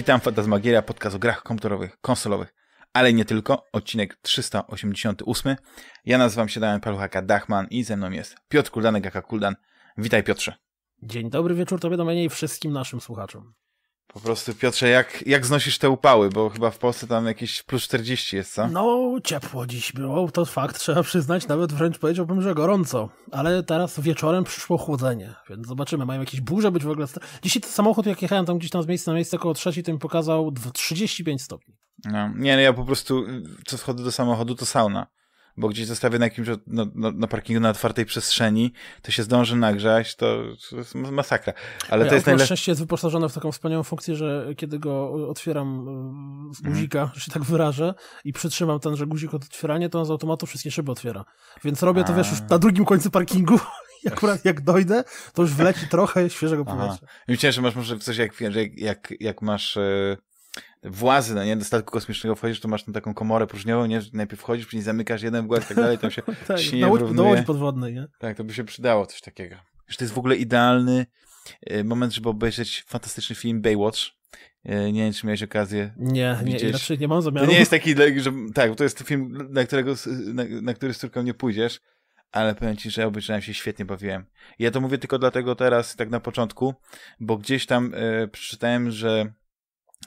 Witam, Fantasmagieria, podcast o grach komputerowych, konsolowych, ale nie tylko, odcinek 388. Ja nazywam się Damian Paluchaka Dachman i ze mną jest Piotr Kuldanek, jaka Kuldan. Witaj Piotrze. Dzień dobry, wieczór tobie, Domenie i wszystkim naszym słuchaczom. Po prostu, Piotrze, jak, jak znosisz te upały? Bo chyba w Polsce tam jakieś plus 40 jest, co? No, ciepło dziś było, to fakt, trzeba przyznać, nawet wręcz powiedziałbym, że gorąco. Ale teraz wieczorem przyszło chłodzenie, więc zobaczymy, mają jakieś burze być w ogóle. Dzisiaj samochód, jak jechałem tam gdzieś tam z miejsca na miejsce około 3, to mi pokazał 35 stopni. No, nie, no ja po prostu, y, co wchodzę do samochodu, to sauna bo gdzieś zostawię na jakimś, no, no, na parkingu na otwartej przestrzeni, to się zdąży nagrzać, to, to jest masakra. Ale to jest najlepsze. szczęście jest wyposażone w taką wspaniałą funkcję, że kiedy go otwieram e, z mhm. guzika, mm. że się tak wyrażę, i przytrzymam tenże guzik od otwierania, to on z automatu wszystkie szyby otwiera. Więc robię to, A. wiesz, już na drugim końcu parkingu, akurat jak dojdę, to już wleci trochę świeżego powietrza. I myślałem, że masz może coś jak, jak, jak, jak masz... Yy włazy, no nie? Do statku kosmicznego wchodzisz, to masz tam taką komorę próżniową, nie? Najpierw wchodzisz, później zamykasz jeden głaz i tak dalej, tam się tak, ciśnienie na łódź, do łodzi podwodnej, nie? Tak, to by się przydało coś takiego. Już to jest w ogóle idealny e, moment, żeby obejrzeć fantastyczny film Baywatch. E, nie wiem, czy miałeś okazję Nie, widzieć. nie, raczej nie mam zamiaru. To nie jest taki, że tak, to jest film, na, którego, na, na który z córką nie pójdziesz, ale powiem ci, że obyczajem się świetnie bawiłem. Ja to mówię tylko dlatego teraz, tak na początku, bo gdzieś tam y, przeczytałem, że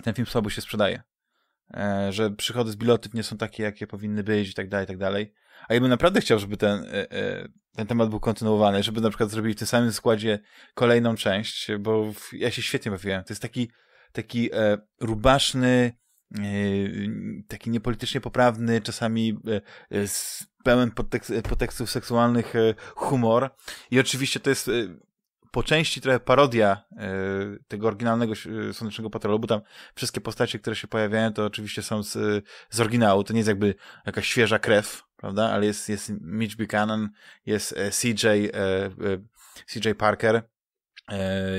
ten film słabo się sprzedaje. E, że przychody z bilotów nie są takie, jakie powinny być i tak dalej, i tak dalej. A ja bym naprawdę chciał, żeby ten, e, e, ten temat był kontynuowany, żeby na przykład zrobili w tym samym składzie kolejną część, bo ja się świetnie bawiłem. To jest taki, taki rubaszny, taki niepolitycznie poprawny, czasami z pełen podtekst, podtekstów seksualnych humor. I oczywiście to jest po części trochę parodia e, tego oryginalnego e, Słonecznego Patrolu, bo tam wszystkie postacie, które się pojawiają, to oczywiście są z, z oryginału. To nie jest jakby jakaś świeża krew, prawda? Ale jest, jest Mitch Buchanan, jest e, CJ, CJ Parker,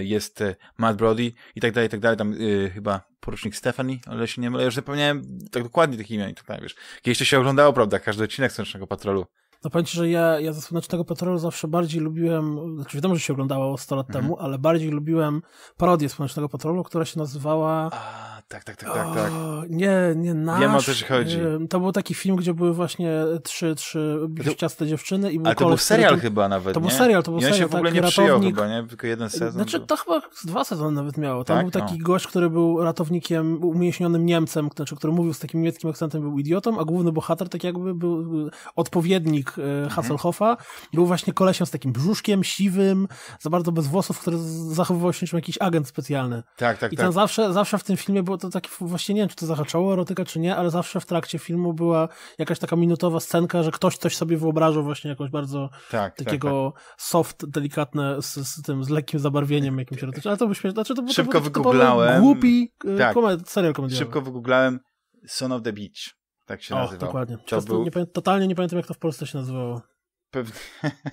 jest Matt Brody i tak dalej, i tak dalej. Tam chyba porucznik Stephanie, ale się nie mylę, już zapomniałem tak dokładnie tych imion i tak dalej, wiesz. Kiedyś to się oglądało, prawda? Każdy odcinek Słonecznego Patrolu no powiem ci, że ja, ja ze Słonecznego Patrolu zawsze bardziej lubiłem, znaczy wiadomo, że się oglądało 100 lat mhm. temu, ale bardziej lubiłem parodię Słonecznego Patrolu, która się nazywała... A, tak, tak, tak, o, tak, tak. Nie, nie, nasz. Wiem o co się chodzi. to był taki film, gdzie były właśnie trzy, trzy biuściaste dziewczyny i był Ale to był serial chyba nawet, To nie? był serial, to był serial. I on się w ogóle tak, nie ratownik. przyjął chyba, nie? Tylko jeden sezon. Znaczy to chyba dwa sezony nawet miało. Tam tak? był taki no. gość, który był ratownikiem, umieśnionym Niemcem, znaczy, który mówił z takim niemieckim akcentem, był idiotą, a główny bohater tak jakby był odpowiednik Y, mhm. Hasselhoffa, był właśnie kolesiem z takim brzuszkiem siwym, za bardzo bez włosów, który zachowywał się niczym jakiś agent specjalny. Tak, tak, I tam tak. Zawsze, zawsze w tym filmie było to taki właśnie nie wiem, czy to zahaczało erotyka, czy nie, ale zawsze w trakcie filmu była jakaś taka minutowa scenka, że ktoś coś sobie wyobrażał właśnie jakąś bardzo tak, tak takiego tak, tak. soft, delikatne z, z, tym, z lekkim zabarwieniem jakimś erotycznym, ale to by śmieszne. Znaczy, to, Szybko to, to, wygooglałem. Głupi y, tak. komed serial komediowy. Szybko wygooglałem Son of the Beach. Tak się nazywa. nazywał. dokładnie. To był... nie totalnie nie pamiętam, jak to w Polsce się nazywało. Pewnie.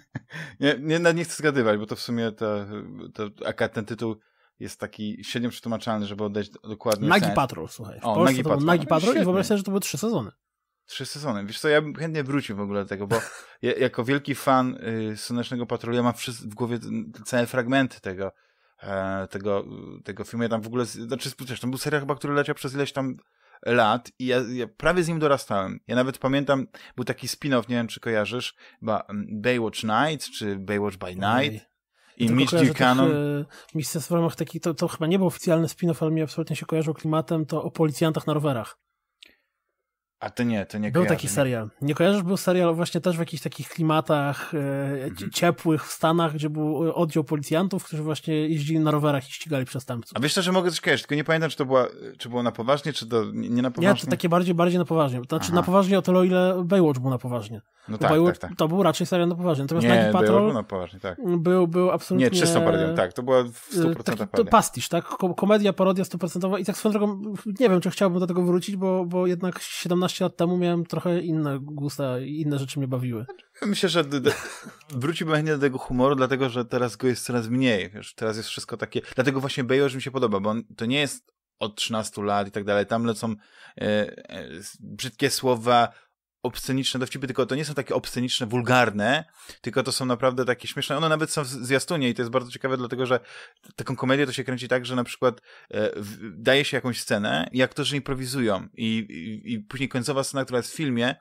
nie, nie, no nie chcę zgadywać, bo to w sumie te, te, ten tytuł jest taki średnio przetłumaczalny, żeby oddać dokładnie Nagi sens. Patrol, słuchaj. W o, Nagi Patrol. Nagi no, Patrol i wyobraź sobie, że to były trzy sezony. Trzy sezony. Wiesz co, ja bym chętnie wrócił w ogóle do tego, bo ja, jako wielki fan y, Słonecznego Patrolu, ja mam w głowie całe fragmenty tego, e, tego, tego filmu. Ja tam w ogóle, znaczy, to był serial chyba, który leciał przez ileś tam lat i ja, ja, prawie z nim dorastałem. Ja nawet pamiętam, był taki spin-off, nie wiem czy kojarzysz, chyba mm, Baywatch Night czy Baywatch by Night. I Mitch Buchanan. E, w ramach takich, to, to chyba nie był oficjalny spin-off, ale mi absolutnie się kojarzył klimatem, to o policjantach na rowerach. A to nie, to nie Był taki nie? serial. Nie kojarzysz? Był serial właśnie też w jakichś takich klimatach e, mhm. ciepłych w Stanach, gdzie był oddział policjantów, którzy właśnie jeździli na rowerach i ścigali przestępców. A wiesz że mogę coś kojarzyć, tylko nie pamiętam, czy to była, czy było na poważnie, czy to nie na poważnie? Nie, to takie bardziej, bardziej na poważnie. Znaczy Aha. na poważnie o tyle, ile Baywatch był na poważnie. No tak, Baywatch, tak, tak. To był raczej serial na poważnie. Natomiast nie, Nagi Patrol był na poważnie, tak. Był, był absolutnie... Nie, czystą parodią, tak. To była w 100% e, taki, To pastisz, tak? Komedia, parodia 100% i tak swoją drogą, nie wiem, czy chciałbym do tego wrócić, bo, bo jednak 17 15 lat temu miałem trochę inne gusta, inne rzeczy mnie bawiły. Myślę, że wrócimy chętnie do tego humoru, dlatego że teraz go jest coraz mniej. Wiesz, teraz jest wszystko takie. Dlatego właśnie Baywatch mi się podoba, bo on, to nie jest od 13 lat i tak dalej. Tam lecą e, e, brzydkie słowa, obsceniczne dowcipy, tylko to nie są takie obsceniczne, wulgarne, tylko to są naprawdę takie śmieszne. One nawet są w zjastunie i to jest bardzo ciekawe, dlatego że taką komedię to się kręci tak, że na przykład e, daje się jakąś scenę i aktorzy improwizują i, i, i później końcowa scena, która jest w filmie,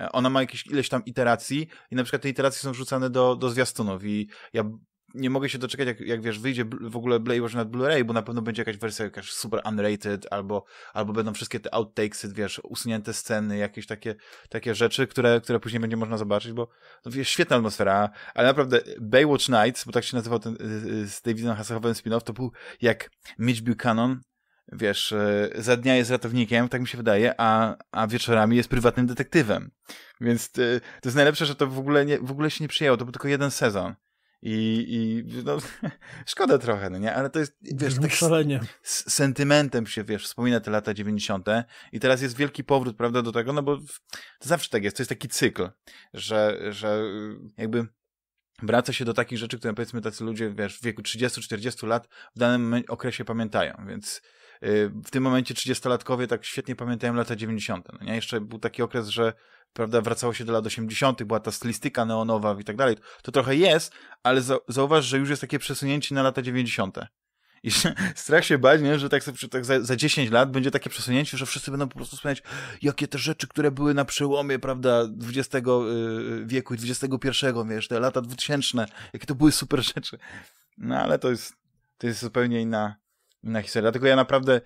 e, ona ma jakieś ileś tam iteracji i na przykład te iteracje są wrzucane do, do zwiastunów i ja nie mogę się doczekać, jak, jak wiesz, wyjdzie w ogóle Blade Watch na Blu-ray, bo na pewno będzie jakaś wersja jakaś super unrated, albo, albo będą wszystkie te outtakesy, wiesz, usunięte sceny, jakieś takie, takie rzeczy, które, które później będzie można zobaczyć, bo no, wiesz, świetna atmosfera, ale naprawdę Baywatch Nights, bo tak się nazywał ten y, y, z Davidem Hasselhoffem spin-off, to był jak Mitch Buchanan wiesz, y, za dnia jest ratownikiem, tak mi się wydaje, a, a wieczorami jest prywatnym detektywem. Więc to jest najlepsze, że to w ogóle, nie, w ogóle się nie przyjęło, to był tylko jeden sezon. I, i no, szkoda trochę, no nie? Ale to jest, wiesz, tak Z, sentymentem się, wiesz, wspomina te lata 90. i teraz jest wielki powrót, prawda, do tego, no bo to zawsze tak jest, to jest taki cykl, że, że jakby wraca się do takich rzeczy, które powiedzmy tacy ludzie, wiesz, w wieku 30-40 lat w danym okresie pamiętają, więc Y, w tym momencie 30-latkowie tak świetnie pamiętają lata 90. No nie? Jeszcze był taki okres, że prawda, wracało się do lat 80., była ta stylistyka neonowa i tak dalej. To trochę jest, ale zauważ, że już jest takie przesunięcie na lata 90. I strach się bać, nie? że tak, sobie, tak za, za 10 lat będzie takie przesunięcie, że wszyscy będą po prostu wspominać, jakie te rzeczy, które były na przełomie, prawda, XX y, y, wieku i XXI, wiesz, te lata 2000, jakie to były super rzeczy. No ale to jest, to jest zupełnie inna, inna historia. Dlatego ja naprawdę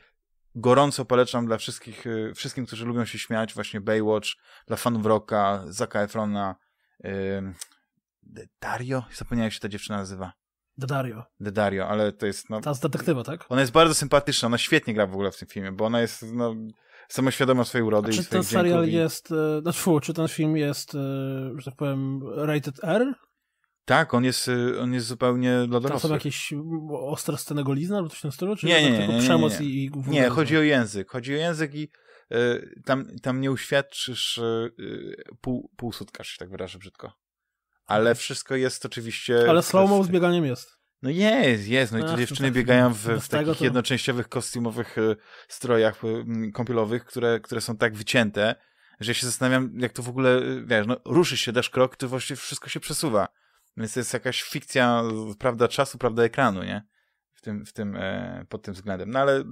gorąco polecam dla wszystkich, y, wszystkim, którzy lubią się śmiać, właśnie Baywatch, dla fanów rocka, Zaka Efrona, yy, Dario? Zapomniałem, jak się ta dziewczyna nazywa. The Dario. The Dario, ale to jest... No, ta z detektywa, tak? Ona jest bardzo sympatyczna, ona świetnie gra w ogóle w tym filmie, bo ona jest no, samoświadoma swojej urody A i czy ten serial jest... Y, no, znaczy, tfu, czy ten film jest, y, że tak powiem, rated R? Tak, on jest, y, on jest zupełnie dla dorosłych. To są jakieś ostre sceny golizna albo coś w stylu? Czy nie, nie, nie, tylko nie, przemoc nie, nie. i... nie, chodzi o język. Chodzi o język i y, tam, tam nie uświadczysz y, y pół, półsutka, się tak wyrażę brzydko. Ale mhm. wszystko jest oczywiście... Ale slow-mo z bieganiem jest. No jest, jest. No i no, te dziewczyny tak, biegają w, w takich to... jednoczęściowych, kostiumowych y, strojach kąpielowych, które, które są tak wycięte, że się zastanawiam, jak to w ogóle, wiesz, no ruszysz się, dasz krok, to właściwie wszystko się przesuwa. Więc to jest jakaś fikcja, prawda czasu, prawda ekranu, nie? W tym, w tym, e, pod tym względem. No ale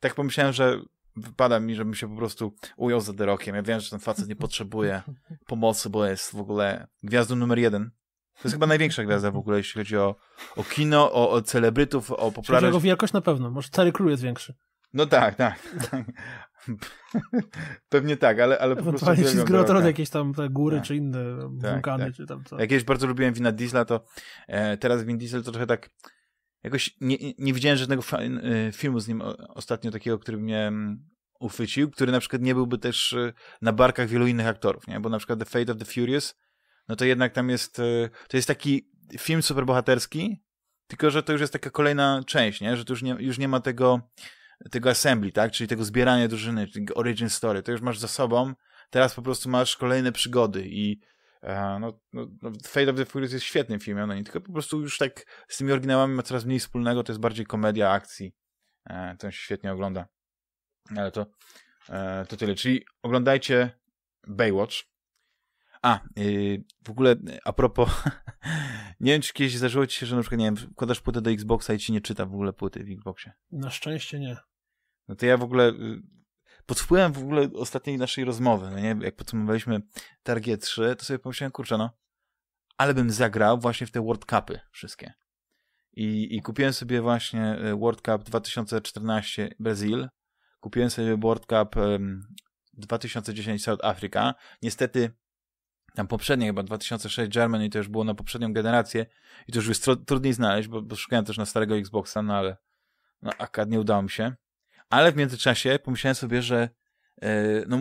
tak pomyślałem, że wypada mi, żebym się po prostu ujął za derokiem. Ja wiem, że ten facet nie potrzebuje pomocy, bo jest w ogóle gwiazdą numer jeden. To jest chyba największa gwiazda w ogóle, jeśli chodzi o, o kino, o, o celebrytów, o popularność. Jego wielkość na pewno, może Terry Crew jest większy. No tak, tak. tak. Pewnie tak, ale, ale po prostu... Z się jakieś tam te góry tak. czy inne tak, wulkany tak. czy tam co. Jakieś bardzo lubiłem Wina Diesla, to e, teraz Win Diesel to trochę tak jakoś nie, nie widziałem żadnego e, filmu z nim ostatnio takiego, który mnie mm, uchwycił, który na przykład nie byłby też e, na barkach wielu innych aktorów, nie? Bo na przykład The Fate of the Furious, no to jednak tam jest, e, to jest taki film superbohaterski, tylko że to już jest taka kolejna część, nie? Że to już nie, już nie ma tego tego assembly, tak? Czyli tego zbierania drużyny, czyli origin story. To już masz za sobą. Teraz po prostu masz kolejne przygody i e, no, no, no Fate of the Furious jest świetnym filmem, no nie, tylko po prostu już tak z tymi oryginałami ma coraz mniej wspólnego, to jest bardziej komedia akcji. E, to się świetnie ogląda. Ale to, e, to tyle. Czyli oglądajcie Baywatch. A, yy, w ogóle a propos, nie wiem, czy kiedyś zdarzyło ci się, że na przykład, nie wiem, wkładasz płytę do Xboxa i ci nie czyta w ogóle płyty w Xboxie. Na szczęście nie. No to ja w ogóle y, pod wpływem w ogóle ostatniej naszej rozmowy, no nie? jak podsumowaliśmy Targie 3, to sobie pomyślałem, kurczę, no, ale bym zagrał właśnie w te World Cupy wszystkie. I, I kupiłem sobie właśnie y, World Cup 2014 Brazil, kupiłem sobie World Cup 2010 South Africa. Niestety tam poprzednie, chyba 2006 Germany, to już było na poprzednią generację i to już jest trudniej znaleźć, bo, bo szukałem też na starego Xboxa, no ale no, akad nie udało mi się. Ale w międzyczasie pomyślałem sobie, że e, no,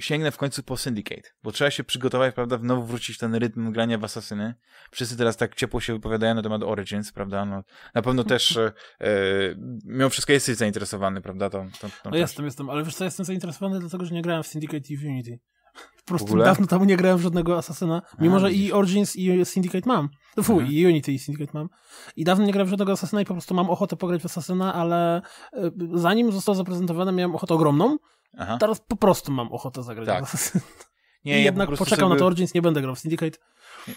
sięgnę w końcu po Syndicate, bo trzeba się przygotować, prawda, znowu wrócić ten rytm grania w Asasyny. Wszyscy teraz tak ciepło się wypowiadają na temat Origins, prawda, no, na pewno też e, e mimo wszystko jesteś zainteresowany, prawda, tą, tą, tą no, jestem, jestem, ale wiesz co, jestem zainteresowany dlatego, że nie grałem w Syndicate i w Unity. Po prostu dawno temu nie grałem w żadnego Assassina, mimo A, że widzisz. i Origins i Syndicate mam. No fuj, mhm. i Unity i Syndicate mam. I dawno nie grałem w żadnego Assassina i po prostu mam ochotę pograć w Assassina, ale e, zanim został zaprezentowany miałem ochotę ogromną, Aha. teraz po prostu mam ochotę zagrać tak. w Assassina. Nie, I jednak po poczekam sobie... na to Origins, nie będę grał w Syndicate.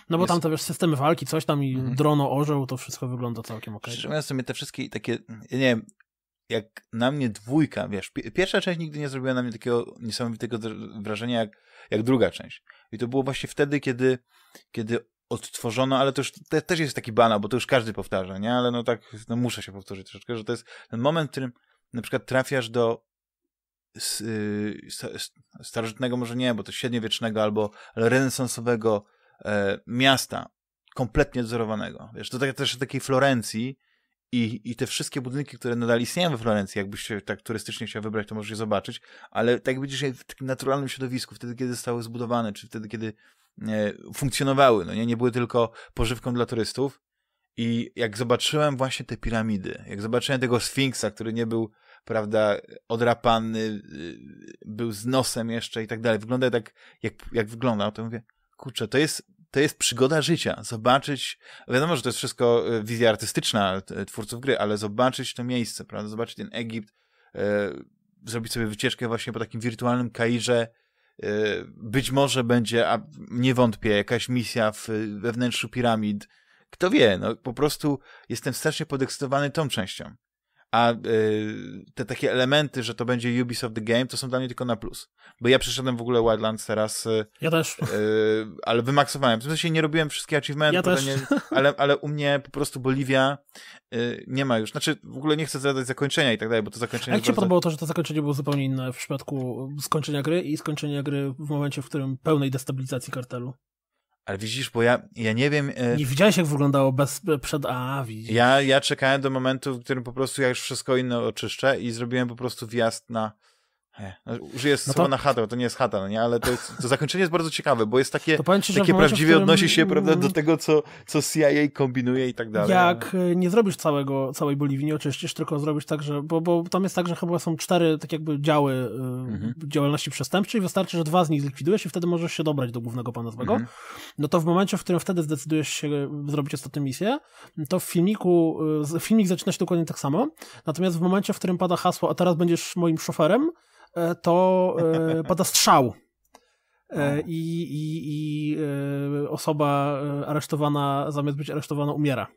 No bo jest. tam to wiesz, systemy walki, coś tam i mhm. drono, orzeł, to wszystko wygląda całkiem okej. Okay. Szczerze mówiąc, sobie te wszystkie takie, nie wiem, jak na mnie dwójka, wiesz, pierwsza część nigdy nie zrobiła na mnie takiego niesamowitego wrażenia jak, jak druga część. I to było właśnie wtedy, kiedy, kiedy odtworzono, ale to już te, też jest taki banał, bo to już każdy powtarza, nie? Ale no tak, no muszę się powtórzyć troszeczkę, że to jest ten moment, w którym na przykład trafiasz do y, starożytnego, może nie, bo to średniowiecznego albo renesansowego e, miasta, kompletnie odzorowanego. Wiesz, to tak, też takiej Florencji, i, i te wszystkie budynki, które nadal istnieją we Florencji, jakbyś się tak turystycznie chciał wybrać, to możesz je zobaczyć, ale tak jak w takim naturalnym środowisku, wtedy, kiedy zostały zbudowane, czy wtedy, kiedy e, funkcjonowały, no nie, nie były tylko pożywką dla turystów. I jak zobaczyłem właśnie te piramidy, jak zobaczyłem tego Sfinksa, który nie był, prawda, odrapany, y, był z nosem jeszcze i tak dalej, wygląda tak, jak, jak wyglądał, to mówię, kurczę, to jest to jest przygoda życia. Zobaczyć, wiadomo, że to jest wszystko y, wizja artystyczna y, twórców gry, ale zobaczyć to miejsce, prawda? Zobaczyć ten Egipt, y, zrobić sobie wycieczkę właśnie po takim wirtualnym Kairze. Być może będzie, a nie wątpię, jakaś misja w, we wnętrzu piramid. Kto wie, no po prostu jestem strasznie podekscytowany tą częścią a y, te takie elementy, że to będzie Ubisoft The Game, to są dla mnie tylko na plus. Bo ja przeszedłem w ogóle Wildlands teraz. Y, ja też. Y, ale wymaksowałem. W sensie nie robiłem wszystkich achievementów, ja nie, ale, ale u mnie po prostu Boliwia y, nie ma już. Znaczy w ogóle nie chcę zadać zakończenia i tak dalej, bo to zakończenie... A jak bardzo... ci podobało to, że to zakończenie było zupełnie inne w przypadku skończenia gry i skończenia gry w momencie, w którym pełnej destabilizacji kartelu? Ale widzisz, bo ja, ja nie wiem... E... Nie widziałeś, jak wyglądało bez, przed A, widzisz. Ja, ja czekałem do momentu, w którym po prostu ja już wszystko inne oczyszczę i zrobiłem po prostu wjazd na no, użyję no słowa to... na chatę, to nie jest chata, no nie? ale to, jest, to zakończenie jest bardzo ciekawe, bo jest takie, ci, takie prawdziwie którym... odnosi się prawda, do mm, tego, co, co CIA kombinuje i tak dalej. No. Jak e, nie zrobisz całego, całej Boliwii, nie oczyścisz, tylko zrobisz tak, że, bo, bo tam jest tak, że chyba są cztery tak jakby działy e, mhm. działalności przestępczej, wystarczy, że dwa z nich zlikwidujesz i wtedy możesz się dobrać do głównego pana złego. Mhm. No to w momencie, w którym wtedy zdecydujesz się e, zrobić ostatnią misję, to w filmiku, filmik zaczyna się dokładnie tak samo, natomiast w momencie, w którym pada hasło, a teraz będziesz moim szoferem, E, to pada e, strzał. E, I, i, i osoba aresztowana, zamiast być aresztowana, umiera.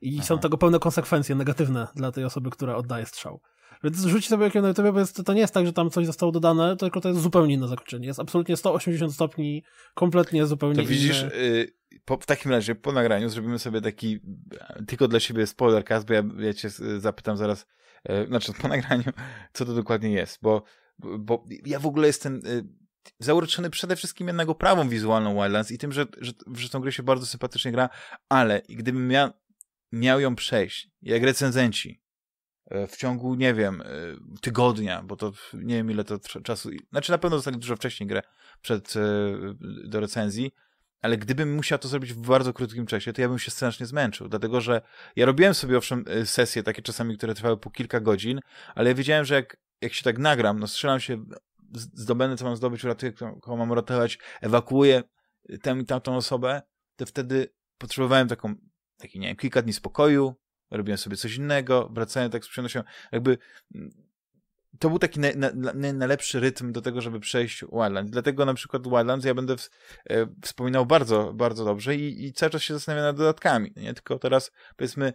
I Aha. są tego pełne konsekwencje negatywne dla tej osoby, która oddaje strzał. Więc rzuci sobie okiem na YouTube, bo jest, to nie jest tak, że tam coś zostało dodane, tylko to jest zupełnie inne zakończenie. Jest absolutnie 180 stopni, kompletnie zupełnie To widzisz, y, po, w takim razie po nagraniu zrobimy sobie taki tylko dla siebie spoilercast, bo ja, ja cię zapytam zaraz, y, znaczy po nagraniu, co to dokładnie jest, bo bo ja w ogóle jestem y, zauroczony przede wszystkim jednego prawą wizualną Wildlands i tym, że, że, że tą grę się bardzo sympatycznie gra, ale gdybym ja miał ją przejść, jak recenzenci, e, w ciągu, nie wiem, e, tygodnia, bo to nie wiem ile to czasu, znaczy na pewno dostali dużo wcześniej grę przed, e, do recenzji, ale gdybym musiał to zrobić w bardzo krótkim czasie, to ja bym się strasznie zmęczył, dlatego że ja robiłem sobie owszem sesje takie czasami, które trwały po kilka godzin, ale ja wiedziałem, że jak jak się tak nagram, no strzelam się, zdobędę co mam zdobyć, uratuję kogo mam ratować, ewakuuję y, tę i tamtą osobę, to wtedy potrzebowałem taką, taki, nie wiem, kilka dni spokoju, robiłem sobie coś innego, wracałem tak z przyjemnością, jakby mm, to był taki na, na, na, najlepszy rytm do tego, żeby przejść Wildlands. Dlatego na przykład Wildlands ja będę w, e, wspominał bardzo, bardzo dobrze i, i, cały czas się zastanawiam nad dodatkami. Nie? Tylko teraz powiedzmy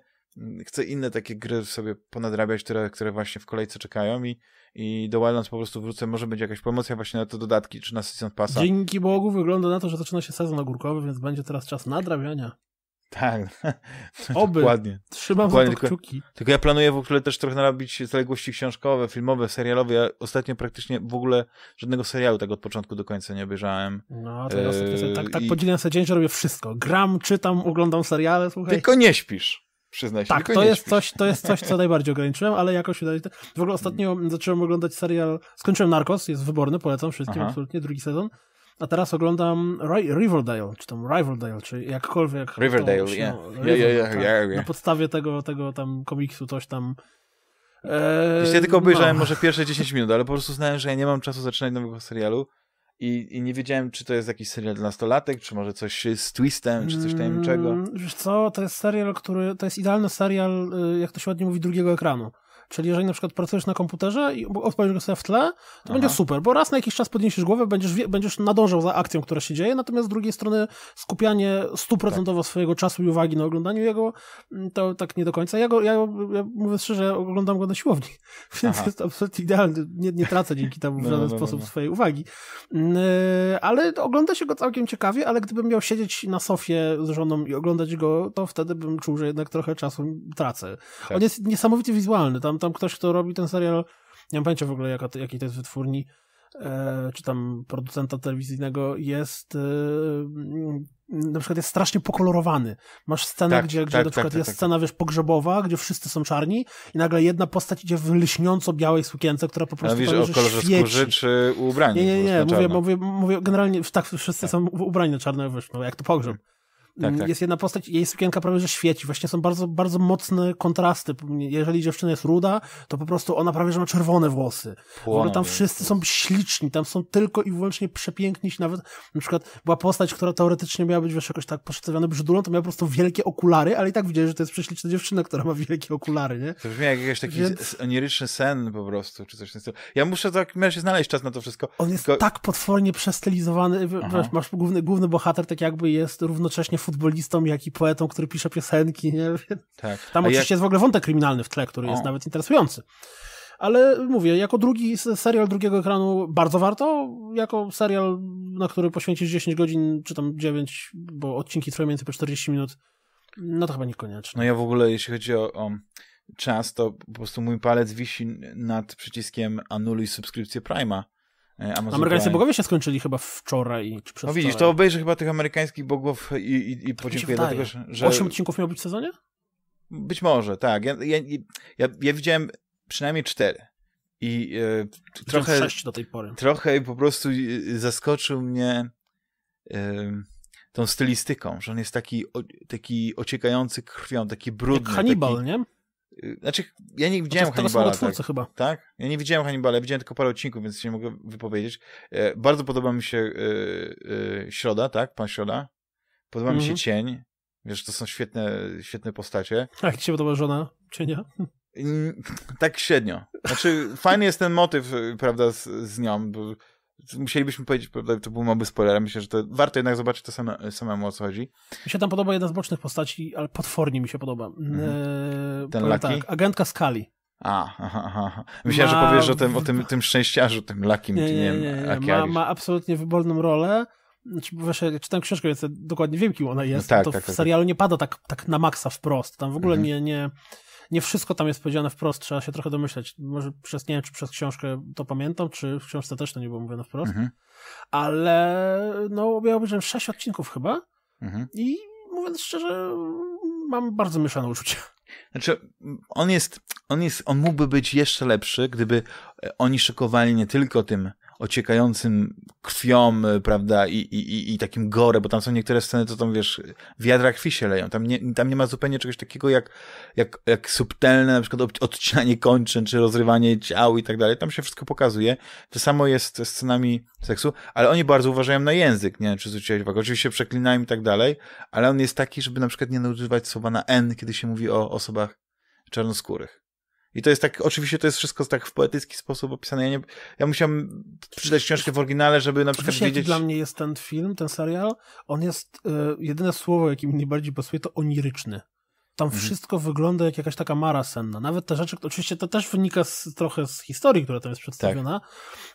chcę inne takie gry sobie ponadrabiać, które, które właśnie w kolejce czekają i, i do Wildlands po prostu wrócę, może będzie jakaś promocja właśnie na te dodatki, czy na Season Passa. Dzięki Bogu wygląda na to, że zaczyna się sezon ogórkowy, więc będzie teraz czas nadrabiania. Tak, Oby. dokładnie. Trzymam dokładnie, za to kciuki. Tylko, tylko, ja planuję w ogóle też trochę narobić zaległości książkowe, filmowe, serialowe. Ja ostatnio praktycznie w ogóle żadnego serialu tak od początku do końca nie obejrzałem. No, to ja e... sobie, tak, tak i... podzieliłem sobie dzień, że robię wszystko. Gram, czytam, oglądam seriale, słuchaj. Tylko nie śpisz tak, to jest, coś, to jest coś, co najbardziej ograniczyłem, ale jakoś udaje się. W ogóle ostatnio mm. zacząłem oglądać serial, skończyłem Narcos, jest wyborny, polecam wszystkim Aha. absolutnie, drugi sezon. A teraz oglądam Riverdale, czy tam Riverdale, czy jakkolwiek. Riverdale, to, yeah. No, yeah, yeah, yeah, yeah, Na podstawie tego, tego tam komiksu, coś tam. Eee, ja tylko obejrzałem eee, no. może pierwsze 10 minut, ale po prostu znałem, że ja nie mam czasu zaczynać nowego serialu. I, I, nie wiedziałem, czy to jest jakiś serial dla nastolatek, czy może coś z twistem, czy coś tajemniczego. Mm, wiesz co, to jest serial, który, to jest idealny serial, y, jak to się ładnie mówi, drugiego ekranu. Czyli jeżeli na przykład pracujesz na komputerze i odpowiesz go sobie w tle, to Aha. będzie super, bo raz na jakiś czas podniesiesz głowę, będziesz, będziesz nadążał za akcją, która się dzieje, natomiast z drugiej strony skupianie stuprocentowo tak. swojego czasu i uwagi na oglądaniu jego, mm, to tak nie do końca. Ja, go, ja, ja mówię szczerze, oglądam go na siłowni, więc jest absolutnie idealny. Nie, nie tracę dzięki temu w no, żaden no, no, sposób no, no. swojej uwagi. Mm, e, ale ogląda się go całkiem ciekawie, ale gdybym miał siedzieć na sofie z żoną i oglądać go, to wtedy bym czuł, że jednak trochę czasu tracę. Tak. On jest niesamowicie wizualny, tam tam ktoś, kto robi ten serial, nie mam pojęcia w ogóle jaka, jakiej to jest wytwórni, e, czy tam producenta telewizyjnego, jest e, mm, na przykład jest strasznie pokolorowany. Masz scenę, tak, gdzie, tak, gdzie tak, na tak, przykład tak, jest tak, scena, wiesz, pogrzebowa, gdzie wszyscy są czarni i nagle jedna postać idzie w lśniąco białej sukience, która po prostu A mówisz o kolorze świeci. skórzy czy ubraniu? Nie, nie, nie, mówię, mówię, mówię, generalnie tak, wszyscy są ubrani na czarno, wiesz, no, jak to pogrzeb. Mhm tak, mm, tak. Jest jedna postać, jej sukienka prawie że świeci. Właśnie są bardzo, bardzo mocne kontrasty. Jeżeli dziewczyna jest ruda, to po prostu ona prawie że ma czerwone włosy. Płoną, w ogóle tam wszyscy no. są śliczni, tam są tylko i wyłącznie przepiękni. Nawet na przykład była postać, która teoretycznie miała być wiesz, jakoś tak przedstawiona brzydulą, to miała po prostu wielkie okulary, ale i tak widzieli, że to jest prześliczna dziewczyna, która ma wielkie okulary, nie? To brzmi jak jakiś taki Więc... oniryczny sen po prostu, czy coś w tym stylu. Ja muszę tak, takim razie znaleźć czas na to wszystko. On jest tak potwornie przestylizowany, masz główny, główny bohater tak jakby jest równocześnie futbolistą, jak i poetą, który pisze piosenki. Nie? Tak. Tam A oczywiście jak... jest w ogóle wątek kryminalny w tle, który o. jest nawet interesujący. Ale mówię, jako drugi serial drugiego ekranu bardzo warto, jako serial, na który poświęcisz 10 godzin, czy tam 9, bo odcinki trwają między po 40 minut, no to chyba niekoniecznie. No ja w ogóle, jeśli chodzi o, o czas, to po prostu mój palec wisi nad przyciskiem anuluj subskrypcję Prima E, Amazon Amerykańscy Prime. bogowie się skończyli chyba wczoraj czy przedwczoraj. No widzisz, to obejrzę chyba tych amerykańskich bogów i, i, i tak podziękuję, dlatego że... 8 odcinków miał być w sezonie? Być może, tak. Ja, ja, ja, ja widziałem przynajmniej 4. I e, trochę... do tej pory. Trochę po prostu e, zaskoczył mnie e, tą stylistyką, że on jest taki, o, taki ociekający krwią, taki brudny. Jak Hannibal, taki... nie? Y, znaczy, ja nie no widziałem to, to Hannibala. To tak, chyba. Tak? Ja nie widziałem Hannibala, widziałem tylko parę odcinków, więc się nie mogę wypowiedzieć. E, bardzo podoba mi się e, e, Środa, tak? Pan Środa. Podoba mm -hmm. mi się mhm. Cień. Wiesz, to są świetne, świetne postacie. jak ci się podoba żona Cienia? Tak średnio. Znaczy, fajny jest ten motyw, y, prawda, z, z nią, bo musielibyśmy powiedzieć, prawda, to byłoby spoiler, myślę, że to warto jednak zobaczyć to same, samemu o co chodzi. Mi się tam podoba jedna z bocznych postaci, ale potwornie mi się podoba. Eee, Ten Lucky? Tak, agentka Skali. A, aha, aha. Myślałem, ma... że powiesz o tym, o tym, tym szczęściarzu, tym lakiem. nie, nie, nie, nie, nie. ma, ma absolutnie wyborną rolę. Znaczy, właśnie książkę, więc dokładnie wiem, kim ona jest. No tak, to tak, w tak, serialu tak. nie pada tak, tak na maksa wprost. Tam w ogóle mhm. nie, nie, nie wszystko tam jest powiedziane wprost, trzeba się trochę domyślać. Może przez, nie wiem, czy przez książkę to pamiętam, czy w książce też to nie było mówione wprost, mhm. ale no ja obejrzałem 6 odcinków chyba mhm. i mówiąc szczerze, mam bardzo mieszane uczucia. Znaczy, on jest on, jest, on mógłby być jeszcze lepszy, gdyby e, oni szykowali nie tylko tym ociekającym krwią, e, prawda, i, i, i takim gore, bo tam są niektóre sceny, to tam, wiesz, wiadra krwi się leją. Tam nie, tam nie ma zupełnie czegoś takiego jak, jak, jak subtelne, na przykład odcinanie kończyn, czy rozrywanie ciał i tak dalej. Tam się wszystko pokazuje. To samo jest ze scenami seksu, ale oni bardzo uważają na język, nie wiem, czy zwróciłeś uwagę. Oczywiście przeklinają i tak dalej, ale on jest taki, żeby na przykład nie nadużywać słowa na N, kiedy się mówi o osobach czarnoskórych. I to jest tak, oczywiście to jest wszystko tak w poetycki sposób opisane. Ja, nie, ja musiałem przeczytać książkę w oryginale, żeby na przykład Wiesz, wiedzieć... dla mnie jest ten film, ten serial? On jest, y, jedyne słowo, jakie mi najbardziej pasuje, to oniryczny. Tam mhm. wszystko wygląda jak jakaś taka mara senna. Nawet te rzeczy, oczywiście to też wynika z, trochę z historii, która tam jest przedstawiona, tak.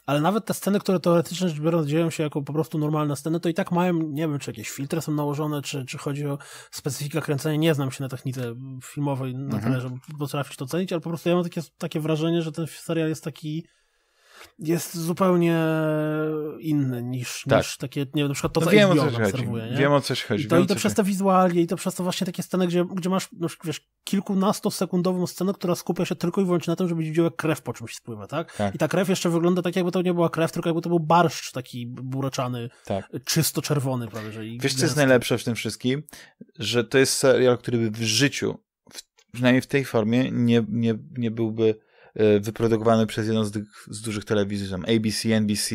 ale nawet te sceny, które teoretycznie rzecz biorąc dzieją się jako po prostu normalne sceny, to i tak mają, nie wiem, czy jakieś filtry są nałożone, czy, czy chodzi o specyfikę kręcenia. Nie znam się na technice filmowej na mhm. tyle, żeby potrafić to cenić, ale po prostu ja mam takie, takie wrażenie, że ten serial jest taki jest zupełnie inny niż, tak. niż takie, nie wiem, na przykład to, no co wiem, HBO o obserwuje. Nie? Wiem o coś chodzi. I to, i to przez te wizualnie i to przez to właśnie takie sceny, gdzie, gdzie masz no, wiesz, kilkunastosekundową scenę, która skupia się tylko i wyłącznie na tym, żeby widział, jak krew po czymś spływa, tak? tak? I ta krew jeszcze wygląda tak, jakby to nie była krew, tylko jakby to był barszcz taki buraczany, tak. czysto czerwony prawie. Że wiesz, co jest najlepsze w tym wszystkim? Że to jest serial, który by w życiu, w, przynajmniej w tej formie, nie, nie, nie byłby E, wyprodukowany przez jedną z, z dużych telewizji, tam ABC, NBC,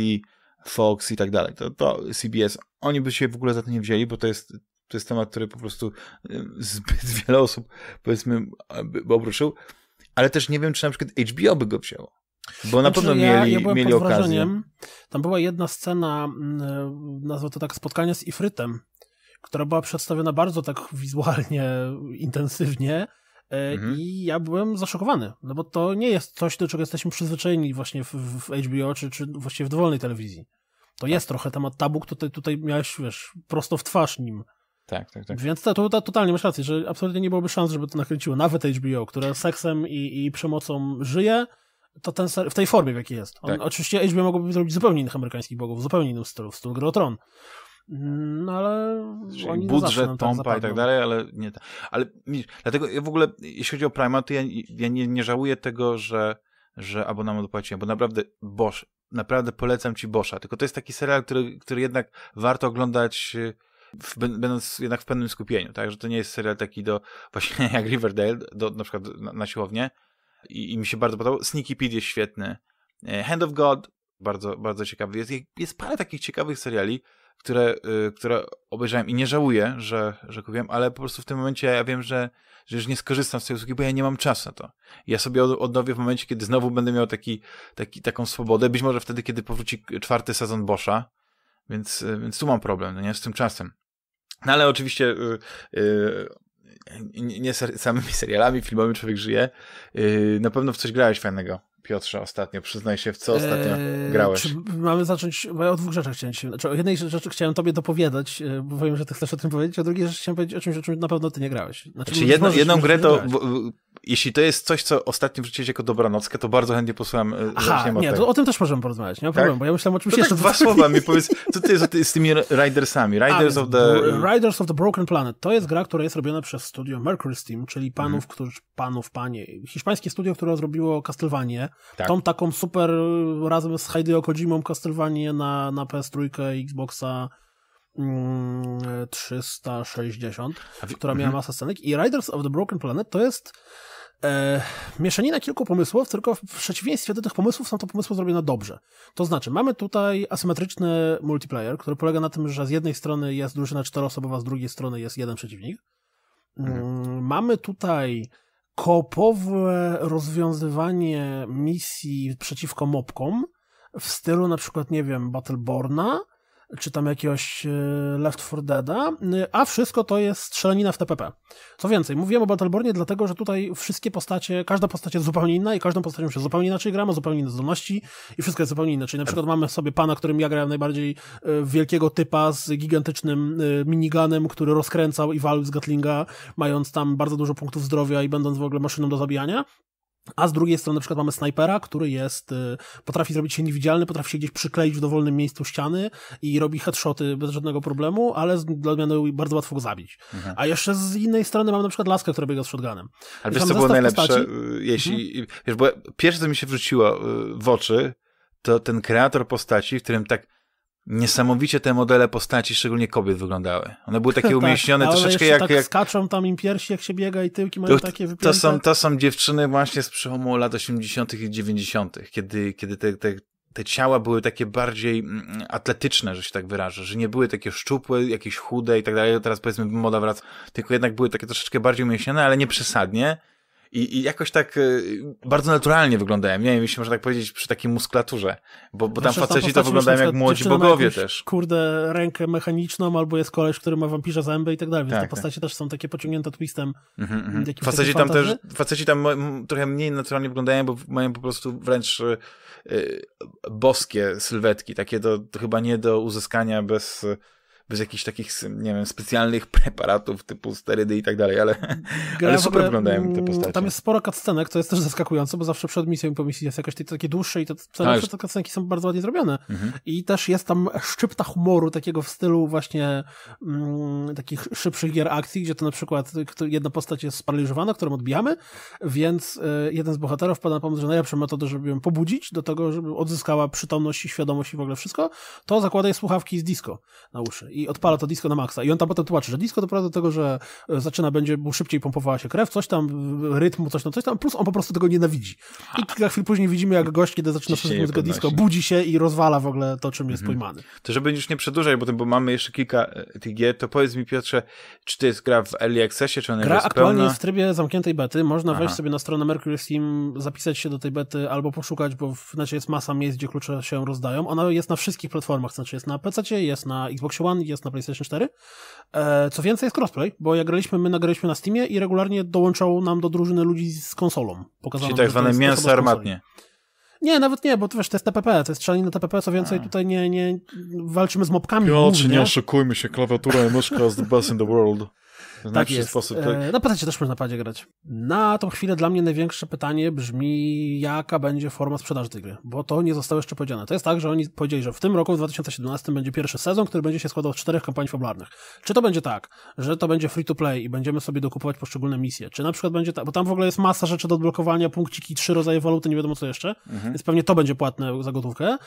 Fox i tak dalej. To, to CBS. Oni by się w ogóle za to nie wzięli, bo to jest, to jest temat, który po prostu e, zbyt wiele osób, powiedzmy, by obruszył. Ale też nie wiem, czy na przykład HBO by go wzięło. Bo na znaczy, pewno mieli, ja, ja mieli okazję. Tam była jedna scena, mm, e, nazwę to tak, spotkanie z Ifrytem, która była przedstawiona bardzo tak wizualnie, intensywnie E, mhm. I ja byłem zaszokowany, no bo to nie jest coś, do czego jesteśmy przyzwyczajeni właśnie w, w HBO, czy, czy właściwie w dowolnej telewizji. To tak. jest trochę temat tabu, tutaj, tutaj miałeś, wiesz, prosto w twarz nim. Tak, tak, tak. Więc to, to, to, totalnie masz rację, że absolutnie nie byłoby szans, żeby to nakręciło. Nawet HBO, które seksem i, i przemocą żyje, to ten ser- w tej formie, w jakiej jest. On, tak. Oczywiście HBO mogłoby zrobić zupełnie innych amerykańskich bogów, zupełnie innym stylu, w stylu Gry Tron. No ale znaczy, oni budżet, tak tompa i tak dalej, ale nie. Tak. Ale dlatego ja w ogóle, jeśli chodzi o Prima, to ja, ja nie, nie, żałuję tego, że, że abonament opłaciłem, bo naprawdę Bosch, naprawdę polecam ci Boscha. Tylko to jest taki serial, który, który jednak warto oglądać. W, będąc jednak w pełnym skupieniu, tak, że to nie jest serial taki do, właśnie jak Riverdale, do, na przykład na, na siłownię I, i mi się bardzo podobał. Sneaky Pete jest świetny. E, Hand of God, bardzo, bardzo ciekawy. Jest, jest parę takich ciekawych seriali, które, y, które obejrzałem i nie żałuję, że, że kupiłem, ale po prostu w tym momencie ja wiem, że, że już nie skorzystam z tej usługi, bo ja nie mam czasu na to. Ja sobie odnowię w momencie, kiedy znowu będę miał taki, taki, taką swobodę, być może wtedy, kiedy powróci czwarty sezon Boscha, więc, y, więc tu mam problem, no nie, z tym czasem. No ale oczywiście yy, yy, nie, ser samymi serialami, filmami człowiek żyje. Yy, na pewno w coś grałeś fajnego. Piotrze, ostatnio? Przyznaj się, w co ostatnio eee, grałeś. mamy zacząć, bo ja o dwóch rzeczach chciałem się, znaczy o jednej rzeczy chciałem tobie dopowiadać, e, bo wiem, że ty chcesz o tym powiedzieć, a drugiej rzeczy chciałem powiedzieć o czymś, o czym na pewno ty nie grałeś. Znaczy, znaczy jedno, możesz, jedną grę to, jeśli to jest coś, co ostatnio wrzuciłeś jako dobranockę, to bardzo chętnie posłucham. E, Aha, nie, to o tym też możemy porozmawiać, nie ma tak? problemu, bo ja myślałem o czymś to no tak, jeszcze. Tak dwa słowa mi powiedz, co ty jest z tymi Ridersami? Riders a, of the... Riders of the Broken Planet. To jest gra, która jest robiona przez studio Mercury Steam, czyli mhm. panów, którzy, panów, panie, hiszpańskie studio, które zrobiło Castlevania tak. Tą taką super y, razem z Hideo Okodzimą Castlevania na, na PS3 Xboxa 360, mm, w... która miała mhm. masę scenek i Riders of the Broken Planet to jest e, mieszanina kilku pomysłów, tylko w przeciwieństwie do tych pomysłów są to pomysły zrobione dobrze. To znaczy, mamy tutaj asymetryczny multiplayer, który polega na tym, że z jednej strony jest drużyna czteroosobowa, z drugiej strony jest jeden przeciwnik. Mhm. Mm, mamy tutaj koopowe rozwiązywanie misji przeciwko mobkom w stylu na przykład, nie wiem, Battleborna, czy tam jakiegoś e, Left 4 Deada, y, a wszystko to jest strzelanina w TPP. Co więcej, mówiłem o Battlebornie dlatego, że tutaj wszystkie postacie, każda postać jest zupełnie inna i każdą postacią się zupełnie inaczej gra, ma zupełnie inne zdolności i wszystko jest zupełnie inaczej. Na przykład mamy sobie pana, którym ja grałem najbardziej e, wielkiego typa z gigantycznym e, miniganem, który rozkręcał i walił z Gatlinga, mając tam bardzo dużo punktów zdrowia i będąc w ogóle maszyną do zabijania. A z drugiej strony na przykład mamy snajpera, który jest, y, potrafi zrobić się niewidzialny, potrafi się gdzieś przykleić w dowolnym miejscu ściany i robi headshoty bez żadnego problemu, ale dla odmiany bardzo łatwo go zabić. Mhm. A jeszcze z innej strony mamy na przykład laskę, która biega z shotgunem. Ale wiesz co było najlepsze, postaci... Y, jeśli, mhm. wiesz, bo pierwsze co mi się wrzuciło y, w oczy, to ten kreator postaci, w którym tak niesamowicie te modele postaci, szczególnie kobiet, wyglądały. One były takie tak, umieśnione tak, troszeczkę jak, tak jak... skaczą tam im piersi, jak się biega i tyłki mają to, takie wypięte. To są, to są dziewczyny właśnie z przełomu lat 80. i 90., kiedy, kiedy te, te, te ciała były takie bardziej mm, atletyczne, że się tak wyrażę, że nie były takie szczupłe, jakieś chude i tak dalej. Teraz powiedzmy moda wraca, tylko jednak były takie troszeczkę bardziej umieśnione, ale nie przesadnie i, i jakoś tak y, bardzo naturalnie wyglądają. Nie wiem, jeśli można tak powiedzieć, przy takiej muskulaturze, bo, bo tam faceci to wyglądają jak młodzi bogowie jakąś, też. kurde, rękę mechaniczną, albo jest koleś, który ma wampirza zęby i tak dalej, więc tak, te tak. postacie tak. też są takie pociągnięte twistem. Mhm, mm faceci tam też, faceci tam trochę mniej naturalnie wyglądają, bo mają po prostu wręcz y, y, boskie sylwetki, takie do, chyba nie do uzyskania bez bez jakichś takich, nie wiem, specjalnych preparatów typu sterydy i tak dalej, ale, ale super ogóle, wyglądają te mm, postacie. Tam jest sporo cutscenek, to jest też zaskakujące, bo zawsze przed misją po misji jest jakieś takie dłuższe i te, tak, te cutscenki są bardzo ładnie zrobione. Mhm. I też jest tam szczypta humoru takiego w stylu właśnie mm, takich szybszych gier akcji, gdzie to na przykład jedna postać jest sparaliżowana, którą odbijamy, więc y, jeden z bohaterów pada na pomysł, że najlepszą metodę, żeby ją pobudzić do tego, żeby odzyskała przytomność i świadomość i w ogóle wszystko, to zakładaj słuchawki z disco na uszy i odpala to disco na maksa. I on tam potem tłumaczy, że disco to do tego, że e, zaczyna będzie, mu szybciej pompowała się krew, coś tam, e, rytmu, coś tam, coś tam, plus on po prostu tego nienawidzi. I kilka chwil później widzimy, jak gość, kiedy zaczyna słuchać muzykę disco, budzi się i rozwala w ogóle to, czym jest mhm. pojmany. To żeby już nie przedłużać, bo, tym, bo mamy jeszcze kilka e, tych gier, to powiedz mi Piotrze, czy to jest gra w Early Accessie, czy ona gra jest aktualnie pełna? jest w trybie zamkniętej bety, można Aha. wejść sobie na stronę Mercury Steam, zapisać się do tej bety albo poszukać, bo w necie znaczy jest masa miejsc, gdzie klucze się rozdają. Ona jest na wszystkich platformach, znaczy jest na PC, jest na Xbox One, jest na PlayStation 4. E, co więcej, jest crossplay, bo jak graliśmy, my nagraliśmy na Steamie i regularnie dołączał nam do drużyny ludzi z konsolą. Pokazano Czyli tak zwane mięso armatnie. Nie, nawet nie, bo to wiesz, to jest TPP, to jest strzelanie na TPP, co więcej, A. tutaj nie, nie walczymy z mobkami. Piotrze, nie oszukujmy się, klawiatura i myszka is the best in the world. W tak jest. sposób. E, tak? Na no, PC też można padzie grać. Na tą chwilę dla mnie największe pytanie brzmi, jaka będzie forma sprzedaży tej gry, bo to nie zostało jeszcze powiedziane. To jest tak, że oni powiedzieli, że w tym roku, w 2017 będzie pierwszy sezon, który będzie się składał z czterech kampanii fabularnych. Czy to będzie tak, że to będzie free to play i będziemy sobie dokupować poszczególne misje? Czy na przykład będzie tak, bo tam w ogóle jest masa rzeczy do odblokowania, punkciki, trzy rodzaje waluty, nie wiadomo co jeszcze, mhm. więc pewnie to będzie płatne za gotówkę.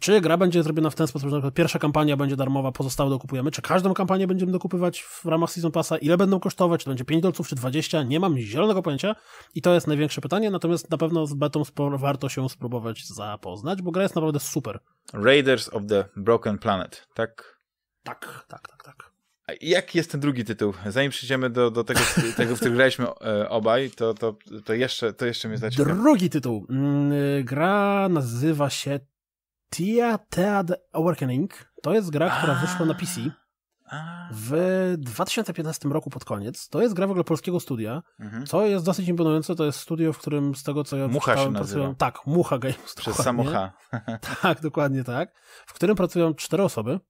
Czy gra będzie zrobiona w ten sposób, że na przykład pierwsza kampania będzie darmowa, pozostałe dokupujemy? Czy każdą kampanię będziemy dokupywać w ramach Season Passa? Ile będą kosztować, czy będzie 5 dolców, czy 20, nie mam zielonego pojęcia i to jest największe pytanie, natomiast na pewno z betą warto się spróbować zapoznać, bo gra jest naprawdę super. Raiders of the Broken Planet, tak? Tak, tak, tak, tak. A jak jest ten drugi tytuł? Zanim przejdziemy do, do tego, tego, w którym graliśmy e, obaj, to, to, to, jeszcze, to jeszcze mnie zaciekawi. Drugi tytuł. Mm, y, gra nazywa się Tia Tead Awakening. To jest gra, która wyszła na PC. W 2015 roku pod koniec. To jest gra w ogóle polskiego studia, mhm. co jest dosyć imponujące. To jest studio, w którym z tego, co ja Mucha się pracują... Tak, Mucha Games. Przez Samocha. tak, dokładnie tak. W którym pracują cztery osoby.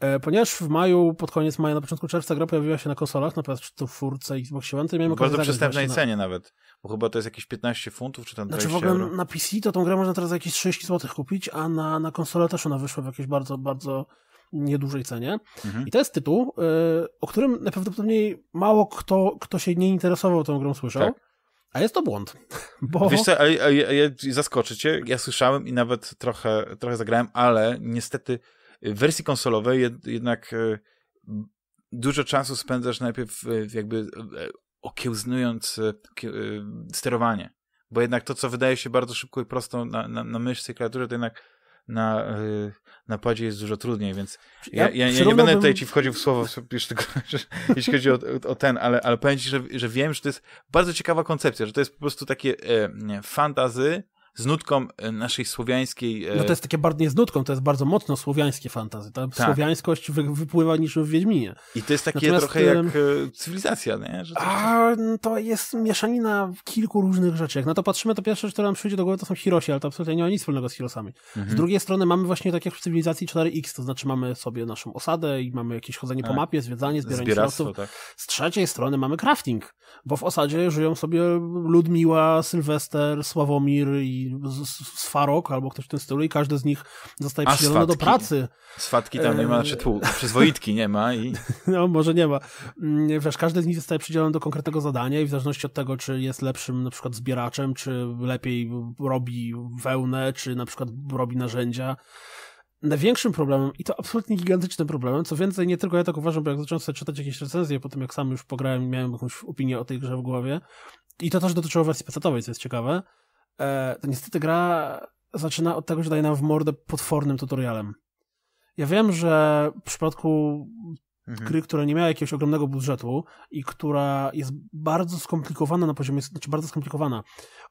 E, ponieważ w maju, pod koniec maja, na początku czerwca gra pojawiła się na konsolach, na PS4 i Xbox One, miałem Bardzo przystępnej na... cenie nawet, bo chyba to jest jakieś 15 funtów, czy tam 20 Znaczy w ogóle euro. na PC to tą grę można teraz za jakieś 30 zł kupić, a na, na konsolę też ona wyszła w jakieś bardzo, bardzo niedużej cenie. Mhm. I to jest tytuł, y, o którym najprawdopodobniej mało kto, kto się nie interesował tą grą słyszał. Tak. A jest to błąd. Bo... Wiesz co, a, a, a, cię, ja słyszałem i nawet trochę, trochę zagrałem, ale niestety w wersji konsolowej jed, jednak e, dużo czasu spędzasz najpierw e, jakby e, okiełznując e, e, sterowanie. Bo jednak to, co wydaje się bardzo szybko i prosto na, na, na myszce i klawiaturze, to jednak na y, napadzie jest dużo trudniej, więc ja, ja, ja nie będę tutaj ci wchodził w słowo, tylko, jeśli chodzi o, o, ten, ale, ale powiem ci, że, że wiem, że to jest bardzo ciekawa koncepcja, że to jest po prostu takie y, fantazy z nutką e, naszej słowiańskiej... E, no to jest takie bardziej, nie z nutką, to jest bardzo mocno słowiańskie fantazy. Ta tak. słowiańskość wy, wypływa niż w Wiedźminie. I to jest takie Natomiast, trochę jak um, cywilizacja, nie? Że to, a, no to jest mieszanina kilku różnych rzeczy. Jak na to patrzymy, to pierwsze, które nam przyjdzie do głowy, to są Hirosi, ale to absolutnie nie ma nic wspólnego z Hirosami. Mhm. Z drugiej strony mamy właśnie tak jak w cywilizacji 4X, to znaczy mamy sobie naszą osadę i mamy jakieś chodzenie tak. po mapie, zwiedzanie, zbieranie surowców. Tak. Z trzeciej strony mamy crafting, bo w osadzie żyją sobie Ludmiła, Sylwester, Sławomir i dzieci z, z Farok albo ktoś w tym stylu i każdy z nich zostaje przydzielony do pracy. Swatki tam nie ma, e, czy tłu, przyzwoitki nie ma i... No, może nie ma. Mm, wiesz, każdy z nich zostaje przydzielony do konkretnego zadania i w zależności od tego, czy jest lepszym na przykład zbieraczem, czy lepiej robi wełnę, czy na przykład robi narzędzia, największym problemem, i to absolutnie gigantycznym problemem, co więcej, nie tylko ja tak uważam, bo jak zacząłem sobie czytać jakieś recenzje, po tym jak sam już pograłem, miałem jakąś opinię o tej grze w głowie, i to też dotyczyło wersji pecetowej, co jest ciekawe, to e, niestety gra zaczyna od tego, że daje nam w mordę potwornym tutorialem. Ja wiem, że w przypadku mhm. gry, która nie miała jakiegoś ogromnego budżetu i która jest bardzo skomplikowana na poziomie, znaczy bardzo skomplikowana.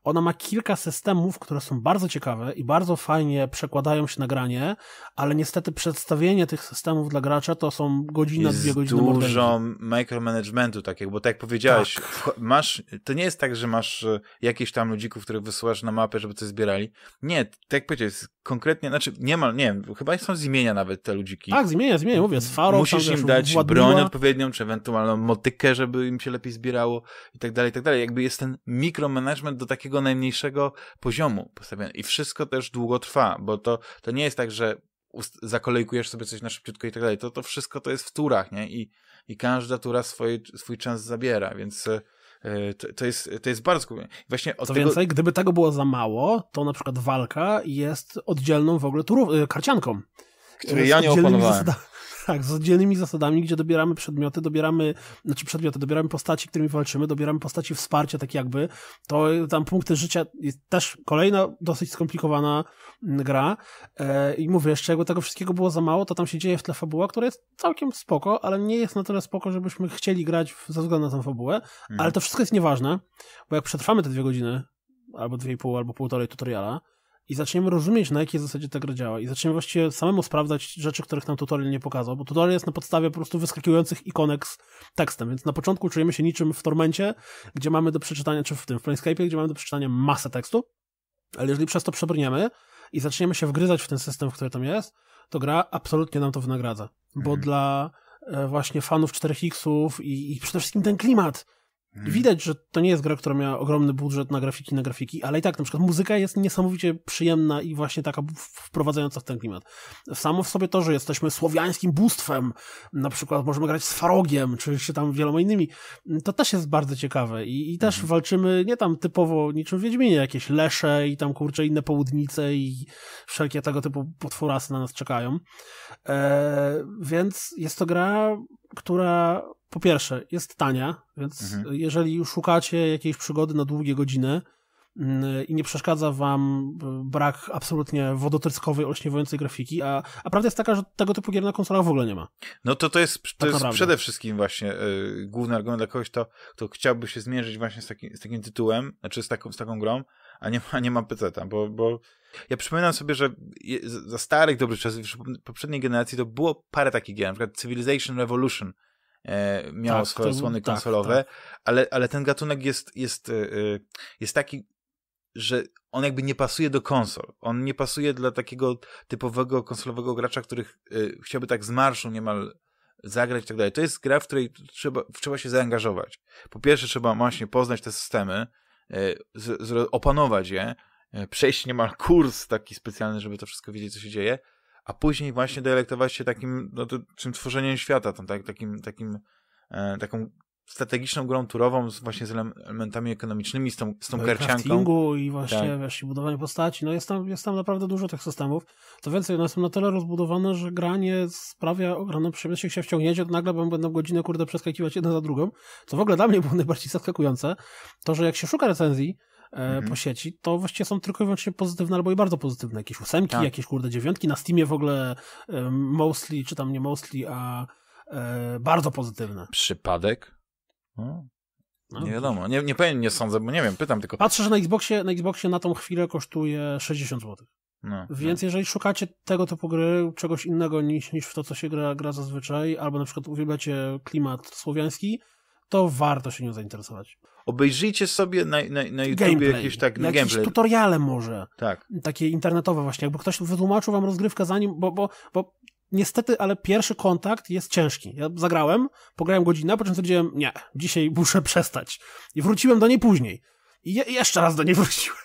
Ona ma kilka systemów, które są bardzo ciekawe i bardzo fajnie przekładają się na granie, ale niestety przedstawienie tych systemów dla gracza to są godzina, dwie godziny. dużo micromanagementu takiego, bo tak jak powiedziałeś, tak. masz, to nie jest tak, że masz e, jakichś tam ludzików, których wysyłasz na mapę, żeby coś zbierali. Nie, tak jak powiedziałeś, konkretnie, znaczy niemal, nie wiem, chyba są z imienia nawet te ludziki. Tak, z imienia, z imienia, mówię, z farą. Musisz im dać władniła. broń odpowiednią, czy ewentualną motykę, żeby im się lepiej zbierało i tak dalej, i tak dalej. Jakby jest ten mikromanagement do takiego najmniejszego poziomu postawiony. I wszystko też długo trwa, bo to, to nie jest tak, że zakolejkujesz sobie coś na szybciutko i tak dalej. To, to wszystko to jest w turach, nie? I, i każda tura swoje, swój czas zabiera, więc e, E, to, to, jest, to jest bardzo głupie. Właśnie Co tego... więcej, gdyby tego było za mało, to na przykład walka jest oddzielną w ogóle turów, e, karcianką. Której e, ja nie opanowałem. Tak, z oddzielnymi zasadami, gdzie dobieramy przedmioty, dobieramy, znaczy przedmioty, dobieramy postaci, którymi walczymy, dobieramy postaci wsparcia, tak jakby. To tam punkty życia jest też kolejna dosyć skomplikowana mm, gra. E, I mówię, jeszcze jakby tego wszystkiego było za mało, to tam się dzieje w tle fabuła, która jest całkiem spoko, ale nie jest na tyle spoko, żebyśmy chcieli grać ze względu na tę fabułę. Mhm. Ale to wszystko jest nieważne, bo jak przetrwamy te dwie godziny, albo dwie i pół, albo półtorej tutoriala, i zaczniemy rozumieć, na jakiej zasadzie ta gra działa i zaczniemy właściwie samemu sprawdzać rzeczy, których nam tutorial nie pokazał, bo tutorial jest na podstawie po prostu wyskakujących ikonek z tekstem, więc na początku czujemy się niczym w Tormencie, gdzie mamy do przeczytania, czy w tym, w Planescape, gdzie mamy do przeczytania masę tekstu, ale jeżeli przez to przebrniemy i zaczniemy się wgryzać w ten system, który tam jest, to gra absolutnie nam to wynagradza, bo mhm. dla e, właśnie fanów 4X-ów i, i przede wszystkim ten klimat, Mhm. Widać, że to nie jest gra, która miała ogromny budżet na grafiki, na grafiki, ale i tak na przykład muzyka jest niesamowicie przyjemna i właśnie taka wprowadzająca w ten klimat. Samo w sobie to, że jesteśmy słowiańskim bóstwem, na przykład możemy grać z Farogiem, czy się tam wieloma innymi, to też jest bardzo ciekawe i, i też mhm. walczymy nie tam typowo niczym w Wiedźminie, jakieś lesze i tam kurcze inne południce i wszelkie tego typu potworasy na nas czekają. Eee, więc jest to gra, która po pierwsze, jest tania, więc mhm. jeżeli już szukacie jakiejś przygody na długie godziny mm, i nie przeszkadza wam e, brak absolutnie wodotryskowej, olśniewającej grafiki, a, a prawda jest taka, że tego typu gier na konsolach w ogóle nie ma. No to to jest, to tak jest przede wszystkim właśnie e, główny argument dla kogoś, kto, kto chciałby się zmierzyć właśnie z, taki, z takim tytułem, znaczy z taką, z taką grą, a nie, a nie ma pc tam, bo, bo ja przypominam sobie, że za starych dobrych czasów, w poprzedniej generacji, to było parę takich gier, na przykład Civilization Revolution, E, miało tak, swoje osłony tak, konsolowe, tak. Ale, ale ten gatunek jest, jest, e, e, jest taki, że on jakby nie pasuje do konsol. On nie pasuje dla takiego typowego konsolowego gracza, których chciałby tak z marszu niemal zagrać i tak dalej. To jest gra, w której trzeba, trzeba się zaangażować. Po pierwsze trzeba właśnie poznać te systemy, z, z, opanować je, przejść niemal kurs taki specjalny, żeby to wszystko wiedzieć, co się dzieje a później właśnie delektować się takim, no to, czym tworzeniem świata, tam, tak, takim, takim, e, taką strategiczną grą turową z, właśnie z elementami ekonomicznymi, z tą, z tą no karcianką. i właśnie, tak. wiesz, i budowanie postaci. No jest tam, jest tam naprawdę dużo tych systemów. To więcej, one no są na tyle rozbudowane, że granie sprawia ogromną przyjemność. Jak się wciągniecie, to nagle będą godzinę, kurde, przeskakiwać jedno za drugą. Co w ogóle dla mnie było najbardziej zaskakujące, to że jak się szuka recenzji, E, mhm. po sieci, to właściwie są tylko i wyłącznie pozytywne albo i bardzo pozytywne. Jakieś ósemki, tak. jakieś kurde dziewiątki. Na Steamie w ogóle e, mostly, czy tam nie mostly, a e, bardzo pozytywne. Przypadek? No. No, nie wiadomo, nie, nie powiem, nie sądzę, bo nie wiem, pytam tylko. Patrzę, że na Xboxie, na Xboxie na tą chwilę kosztuje 60 zł. No, no, Więc no. jeżeli szukacie tego typu gry, czegoś innego niż, niż w to, co się gra, gra zazwyczaj, albo na przykład uwielbiacie klimat słowiański, to warto się nią zainteresować. Obejrzyjcie sobie na, na, na YouTube gameplay. jakieś tak na no, jakieś gameplay. tutoriale może. Tak. Takie internetowe właśnie, jakby ktoś wytłumaczył wam rozgrywkę zanim, bo, bo, bo niestety, ale pierwszy kontakt jest ciężki. Ja zagrałem, pograłem godzinę, po czym stwierdziłem, nie, dzisiaj muszę przestać. I wróciłem do niej później. I je, jeszcze raz do niej wróciłem.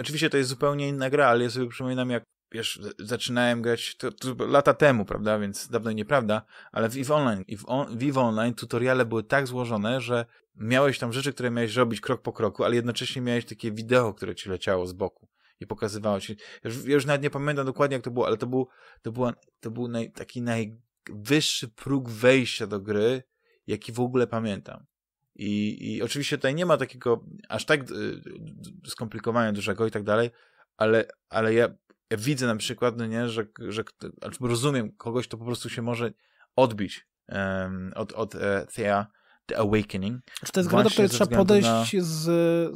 Oczywiście to jest zupełnie inna gra, ale ja sobie przypominam, jak wiesz, zaczynałem grać to, to, lata temu, prawda, więc dawno i nieprawda, ale w EVE Online, w, on, w EVE Online tutoriale były tak złożone, że miałeś tam rzeczy, które miałeś robić krok po kroku, ale jednocześnie miałeś takie wideo, które ci leciało z boku i pokazywało ci. Ja już, ja już nawet nie pamiętam dokładnie, jak to było, ale to był, to był to był naj, taki najwyższy próg wejścia do gry, jaki w ogóle pamiętam. I, I oczywiście tutaj nie ma takiego aż tak y, skomplikowania dużego i tak dalej, ale, ale ja ja widzę na przykład, no nie, że, że rozumiem kogoś, to po prostu się może odbić um, od, od e, Thea, The Awakening. Czy to jest gra, do której trzeba podejść, na... z,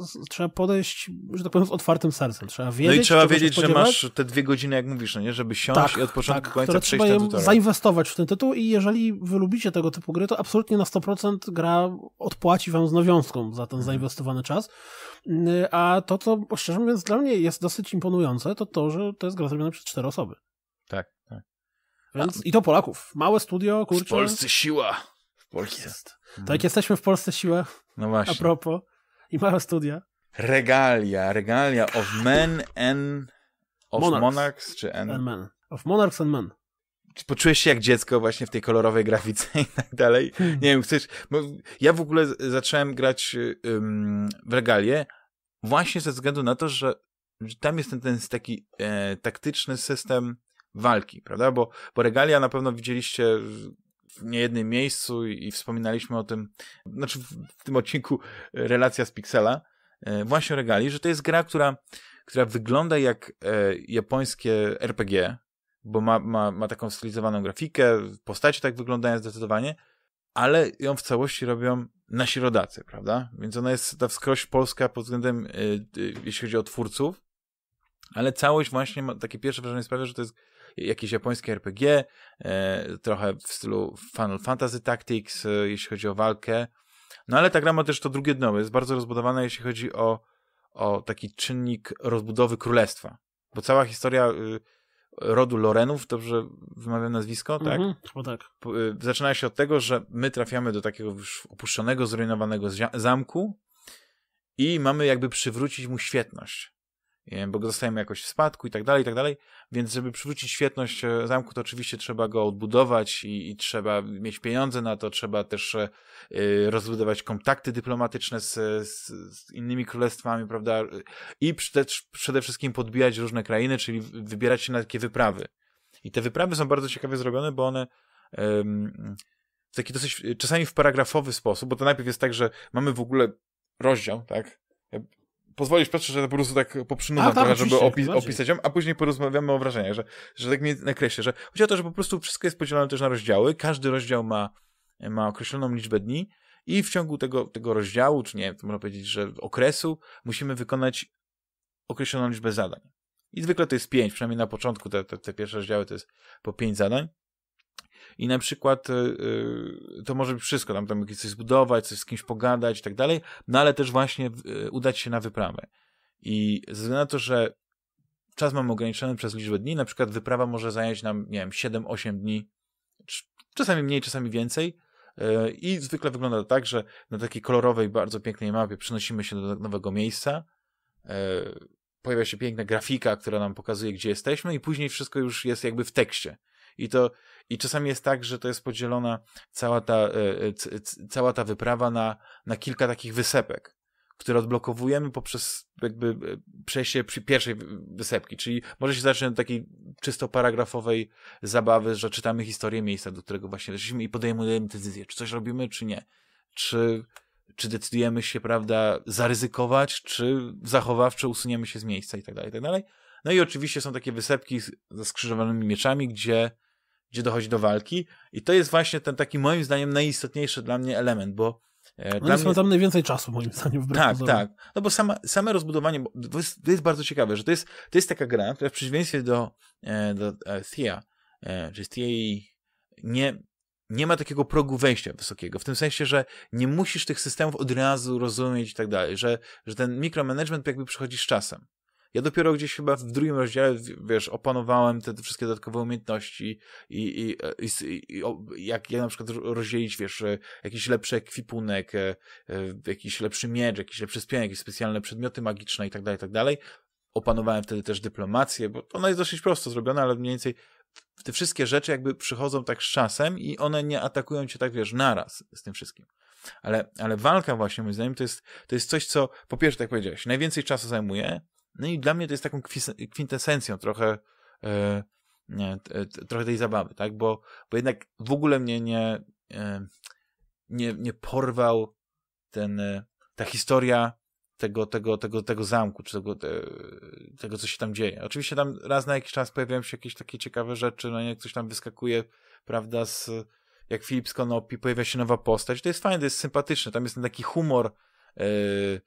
z, trzeba podejść, że tak powiem, z otwartym sercem. Trzeba wiedzieć, no i trzeba wiedzieć, że masz te dwie godziny, jak mówisz, no nie? żeby siąść tak, i od początku tak, końca przejść trzeba na tutorial. zainwestować w ten tytuł i jeżeli wy lubicie tego typu gry, to absolutnie na 100% gra odpłaci wam z nawiązką za ten mhm. zainwestowany czas. Mm, a to, co szczerze mówiąc dla mnie jest dosyć imponujące, to to, że to jest gra zrobiona przez cztery osoby. Tak, tak. Więc, A... I to Polaków. Małe studio, kurczę. W Polsce siła w Polsce. jest. Tak, jesteśmy w Polsce siła. No właśnie. A propos. I małe studia. Regalia, regalia of men and of monarchs, monarchs czy and... and men. Of monarchs and men poczułeś się jak dziecko właśnie w tej kolorowej grafice i tak dalej. Hmm. Nie wiem, chcesz... ja w ogóle zacząłem grać um, w regalie właśnie ze względu na to, że, że tam jest ten, ten taki e, taktyczny system walki, prawda? Bo, bo Regalia na pewno widzieliście w niejednym miejscu i wspominaliśmy o tym, znaczy w tym odcinku e, Relacja z Pixela, e, właśnie o Regali, że to jest gra, która, która wygląda jak e, japońskie RPG, bo ma, ma, ma taką stylizowaną grafikę, postacie tak wyglądają zdecydowanie, ale ją w całości robią nasi rodacy, prawda? Więc ona jest ta wskroś polska pod względem, jeśli chodzi o twórców, ale całość właśnie ma takie pierwsze wrażenie sprawia, że to jest jakieś japońskie RPG, e, trochę w stylu Final Fantasy Tactics, e, jeśli chodzi o walkę. No ale ta gra ma też to drugie dno, jest bardzo rozbudowana, jeśli chodzi o, o taki czynnik rozbudowy królestwa. Bo cała historia y, rodu Lorenów, dobrze wymawiam nazwisko, tak? O mhm. tak. Y, zaczyna się od tego, że my trafiamy do takiego już opuszczonego, zrujnowanego zamku i mamy jakby przywrócić mu świetność bo go zostajemy jakoś w spadku i tak dalej, i tak dalej. Więc żeby przywrócić świetność e, zamku, to oczywiście trzeba go odbudować i, i trzeba mieć pieniądze na to, trzeba też y, rozbudować kontakty dyplomatyczne z, z, z, innymi królestwami, prawda? I przede, przede wszystkim podbijać różne krainy, czyli wybierać się na takie wyprawy. I te wyprawy są bardzo ciekawie zrobione, bo one ym, w taki dosyć, czasami w paragrafowy sposób, bo to najpierw jest tak, że mamy w ogóle rozdział, tak? pozwolisz Piotrze, że po prostu tak poprzynudzam trochę, żeby opisać ją, a później porozmawiamy o wrażeniach, że, że tak mnie nakreślę, że chodzi o to, że po prostu wszystko jest podzielone też na rozdziały, każdy rozdział ma, ma określoną liczbę dni i w ciągu tego, tego rozdziału, czy nie to można powiedzieć, że okresu, musimy wykonać określoną liczbę zadań. I zwykle to jest pięć, przynajmniej na początku te, te, te pierwsze rozdziały to jest po pięć zadań i na przykład e, e, to może być wszystko, tam, tam coś zbudować, coś z kimś pogadać i tak dalej, no ale też właśnie yy, udać się na wyprawę. I ze względu na to, że czas mamy ograniczony przez liczbę dni, na przykład wyprawa może zająć nam, nie wiem, 7-8 dni, czasami mniej, czasami więcej, i zwykle wygląda tak, że na takiej kolorowej, bardzo pięknej mapie przenosimy się do no, nowego miejsca. Pojawia się piękna grafika, która nam pokazuje, gdzie jesteśmy, i później wszystko już jest jakby w tekście. I to i czasami jest tak, że to jest podzielona cała ta, e, e, cała ta wyprawa na, na kilka takich wysepek które odblokowujemy poprzez jakby e, przejście pierwszej wysepki, czyli może się zacząć od takiej czysto paragrafowej zabawy, że czytamy historię miejsca, do którego właśnie doszliśmy i podejmujemy decyzję, czy coś robimy, czy nie. Czy, czy decydujemy się, prawda, zaryzykować, czy zachowawczo usuniemy się z miejsca i tak dalej, i tak dalej. No i oczywiście są takie wysepki ze skrzyżowanymi mieczami, gdzie gdzie dochodzi do walki. I to jest właśnie ten taki, moim zdaniem, najistotniejszy dla mnie element, bo no Dla mnie... tam najwięcej czasu, moim zdaniem, w Tak, pozorom. tak. No bo sama, same rozbudowanie, to jest, to jest, bardzo ciekawe, że to jest, to jest taka gra, która w przeciwieństwie do, e, do e, Thea, czyli Thea nie, nie ma takiego progu wejścia wysokiego, w tym sensie, że nie musisz tych systemów od razu rozumieć i tak dalej, że, że ten mikromanagement jakby przychodzi z czasem. Ja dopiero gdzieś chyba w drugim rozdziale, wiesz, opanowałem te, te wszystkie dodatkowe umiejętności i, i, i, i o, jak, jak na przykład rozdzielić, wiesz, e, jakiś lepszy ekwipunek, e, e, jakiś lepszy miecz, jakiś lepszy spienek, jakieś specjalne przedmioty magiczne i tak dalej, tak dalej. Opanowałem wtedy też dyplomację, bo ona jest dosyć prosto zrobiona, ale mniej więcej te wszystkie rzeczy jakby przychodzą tak z czasem i one nie atakują cię tak, wiesz, naraz z tym wszystkim. Ale, ale walka właśnie, moim zdaniem, to jest, to jest coś, co po pierwsze, tak powiedziałeś, najwięcej czasu zajmuje, no i dla mnie to jest taką kwintesencją trochę, e, nie, t, e, t, trochę tej zabawy, tak? Bo, bo jednak w ogóle mnie nie, e, nie, nie porwał ten, e, ta historia tego, tego, tego, tego zamku, czy tego, te, tego, co się tam dzieje. Oczywiście tam raz na jakiś czas pojawiają się jakieś takie ciekawe rzeczy, no jak ktoś tam wyskakuje, prawda, z, jak Filip z Konopi, pojawia się nowa postać. To jest fajne, to jest sympatyczne, tam jest ten taki humor, yy,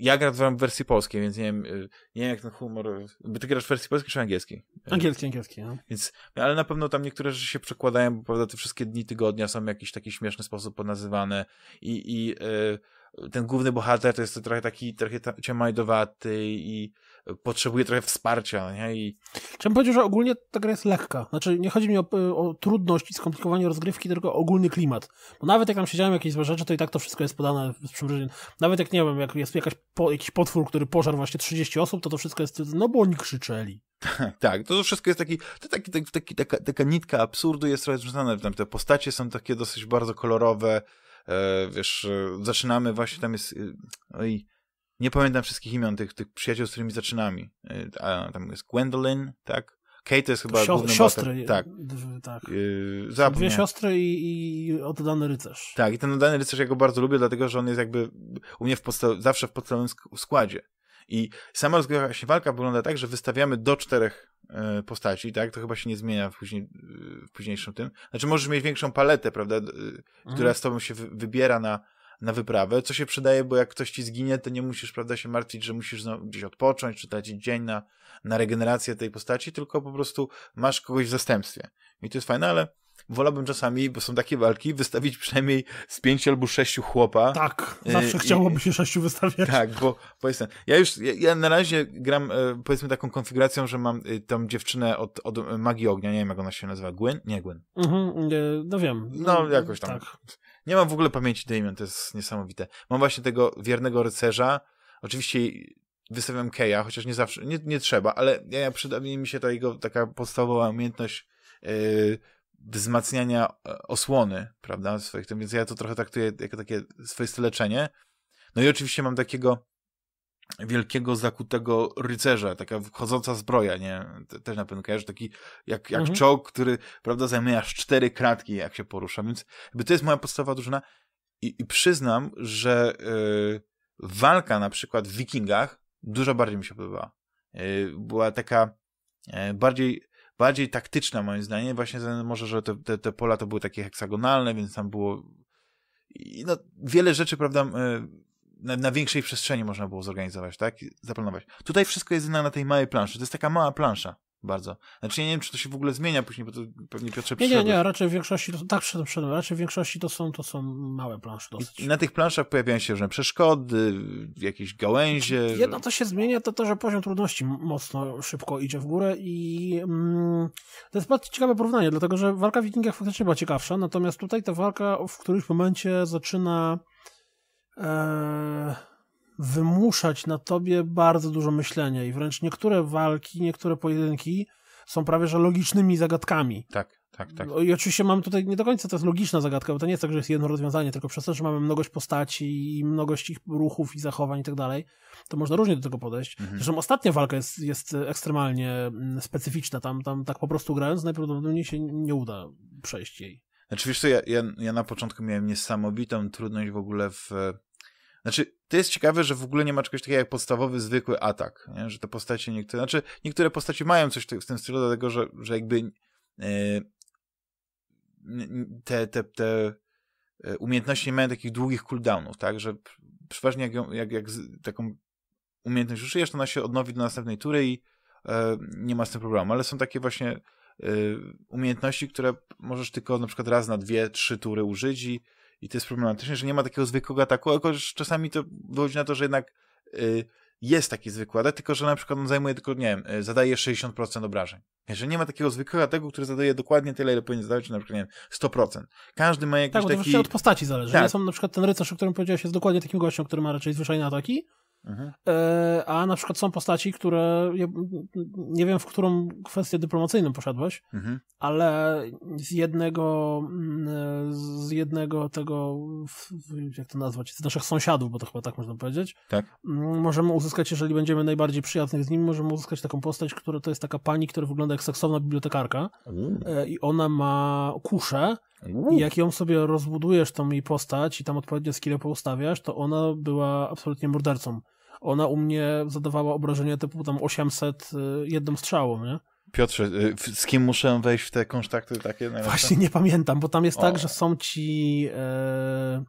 ja gram w wersji polskiej, więc nie wiem, y, nie wiem jak ten humor. Bo ty grasz w wersji polskiej czy angielskiej? Angielski, angielski, No. Więc, ale na pewno tam niektóre rzeczy się przekładają, bo prawda, te wszystkie dni tygodnia są w jakiś taki śmieszny sposób ponazywane i, i y, ten główny bohater to jest trochę taki, trochę ciemajdowaty i potrzebuje trochę wsparcia, nie? I... Chciałbym powiedzieć, że ogólnie ta gra jest lekka. Znaczy, nie chodzi mi o, o trudność i skomplikowanie rozgrywki, tylko ogólny klimat. Bo nawet jak tam siedziałem jakieś złe rzeczy, to i tak to wszystko jest podane z przymrużeniem. Nawet jak, nie wiem, jak jest jakaś, po, jakiś potwór, który pożarł właśnie 30 osób, to to wszystko jest, no bo oni krzyczeli. Tak, tak. to wszystko jest taki, to taki, tak, taki, taka, taka nitka absurdu jest trochę tam te postacie są takie dosyć bardzo kolorowe, e, wiesz, e, zaczynamy właśnie, tam jest, e, oj, nie pamiętam wszystkich imion tych, tych przyjaciół, z którymi zaczynamy. E, a, tam jest Gwendolyn, tak? Kate to jest chyba Sio główny siostry, Tak. tak. Yy, dwie siostry i, i oddany rycerz. Tak, i ten oddany rycerz ja go bardzo lubię, dlatego że on jest jakby u mnie w zawsze w podstawowym składzie. I sama rozgrywka, się walka wygląda tak, że wystawiamy do czterech e, postaci, tak? To chyba się nie zmienia w, później, w późniejszym tym. Znaczy możesz mieć większą paletę, prawda? Y, mm. Która mhm. z tobą się wy wybiera na na wyprawę, co się przydaje, bo jak ktoś ci zginie, to nie musisz, prawda, się martwić, że musisz gdzieś odpocząć, czy tracić dzień na, na regenerację tej postaci, tylko po prostu masz kogoś w zastępstwie. I to jest fajne, ale wolałbym czasami, bo są takie walki, wystawić przynajmniej z pięciu albo sześciu chłopa. Tak, y, zawsze I, chciałoby się sześciu wystawiać. Tak, bo powiedzmy, ja już, ja, ja, na razie gram e, powiedzmy taką konfiguracją, że mam y, tą dziewczynę od, od Magii Ognia, nie wiem jak ona się nazywa, Gwyn, Nie Gwyn. Mhm, nie, no wiem. No jakoś tam. Tak. Nie mam w ogóle pamięci Damian, to jest niesamowite. Mam właśnie tego wiernego rycerza. Oczywiście wystawiam Keja, chociaż nie zawsze, nie, nie trzeba, ale ja, przyda mi się ta jego taka podstawowa umiejętność yy, wzmacniania e, osłony, prawda, swoich, więc ja to trochę traktuję jako takie swoiste leczenie. No i oczywiście mam takiego wielkiego, zakutego rycerza, taka wchodząca zbroja, nie? Też na pewno kojarzy, taki jak, jak mhm. czołg, który, prawda, zajmuje aż cztery kratki, jak się porusza, więc jakby to jest moja podstawowa drużyna i, i przyznam, że yy, walka na przykład w wikingach dużo bardziej mi się podobała. Yy, była taka yy, bardziej bardziej taktyczna moim zdaniem, właśnie może, że te, te, te pola to były takie heksagonalne, więc tam było no, wiele rzeczy, prawda, na, na, większej przestrzeni można było zorganizować, tak? zaplanować. Tutaj wszystko jest na, na tej małej planszy. To jest taka mała plansza bardzo. Znaczy ja nie wiem, czy to się w ogóle zmienia później, bo to pewnie Piotrze Nie, nie, nie, raczej w większości, to, tak przyszedłem, przyszedłem, raczej w większości to są, to są małe plansze dosyć. I na tych planszach pojawiają się różne przeszkody, jakieś gałęzie. Jedno, co się zmienia, to to, że poziom trudności mocno szybko idzie w górę i mm, to jest bardzo ciekawe porównanie, dlatego, że walka w wikingach faktycznie była ciekawsza, natomiast tutaj ta walka w którymś momencie zaczyna E, wymuszać na tobie bardzo dużo myślenia i wręcz niektóre walki, niektóre pojedynki są prawie że logicznymi zagadkami. Tak. Tak, tak. No I oczywiście mamy tutaj nie do końca to jest logiczna zagadka, bo to nie jest tak, że jest jedno rozwiązanie, tylko przez to, że mamy mnogość postaci i mnogość ich ruchów i zachowań i tak dalej, to można różnie do tego podejść. Mhm. Zresztą ostatnia walka jest, jest ekstremalnie mm, specyficzna, tam, tam tak po prostu grając najprawdopodobniej się nie uda przejść jej. Znaczy wiesz co, ja, ja, ja na początku miałem niesamowitą trudność w ogóle w znaczy, to jest ciekawe, że w ogóle nie ma czegoś takiego jak podstawowy, zwykły atak, nie? że te postacie niektóre, znaczy niektóre postacie mają coś w tym stylu, dlatego że, że jakby e, te, te, te e, umiejętności nie mają takich długich cooldownów, tak, że przeważnie jak, jak, jak taką umiejętność użyjesz, to ona się odnowi do następnej tury i e, nie ma z tym problemu, ale są takie właśnie umiejętności, które możesz tylko na przykład raz na dwie, trzy tury użyć i i to jest problematyczne, że nie ma takiego zwykłego ataku, tylko czasami to wychodzi na to, że jednak y, jest taki zwykły atak, tylko że na przykład on zajmuje tylko, nie wiem, y, zadaje 60% obrażeń. Że nie ma takiego zwykłego ataku, który zadaje dokładnie tyle, ile powinien zadawać, czy na przykład, nie wiem, 100%. Każdy ma tak, jakiś tak, taki... Tak, od postaci zależy. Tak. Ja sam na przykład ten rycerz, o którym powiedziałeś, jest dokładnie takim gościem, który ma raczej zwyczajne ataki, Mhm. E, a na przykład są postaci, które nie wiem, w którą kwestię dyplomacyjną poszedłeś, mhm. ale z jednego mm, z jednego tego jak to nazwać, z naszych sąsiadów, bo to chyba tak można powiedzieć, tak. Mm, możemy uzyskać, jeżeli będziemy najbardziej przyjaznych z nimi, możemy uzyskać taką postać, która to jest taka pani, która wygląda jak seksowna bibliotekarka mhm. i ona ma kuszę i jak ją sobie rozbudujesz, tą jej postać i tam odpowiednio skille poustawiasz, to ona była absolutnie mordercą. Ona u mnie zadawała obrażenia typu tam 800 y, jedną strzałą, nie? Piotrze, y, z kim muszę wejść w te kontakty takie? Najlepsze? Właśnie nie pamiętam, bo tam jest o. tak, że są ci... E, e,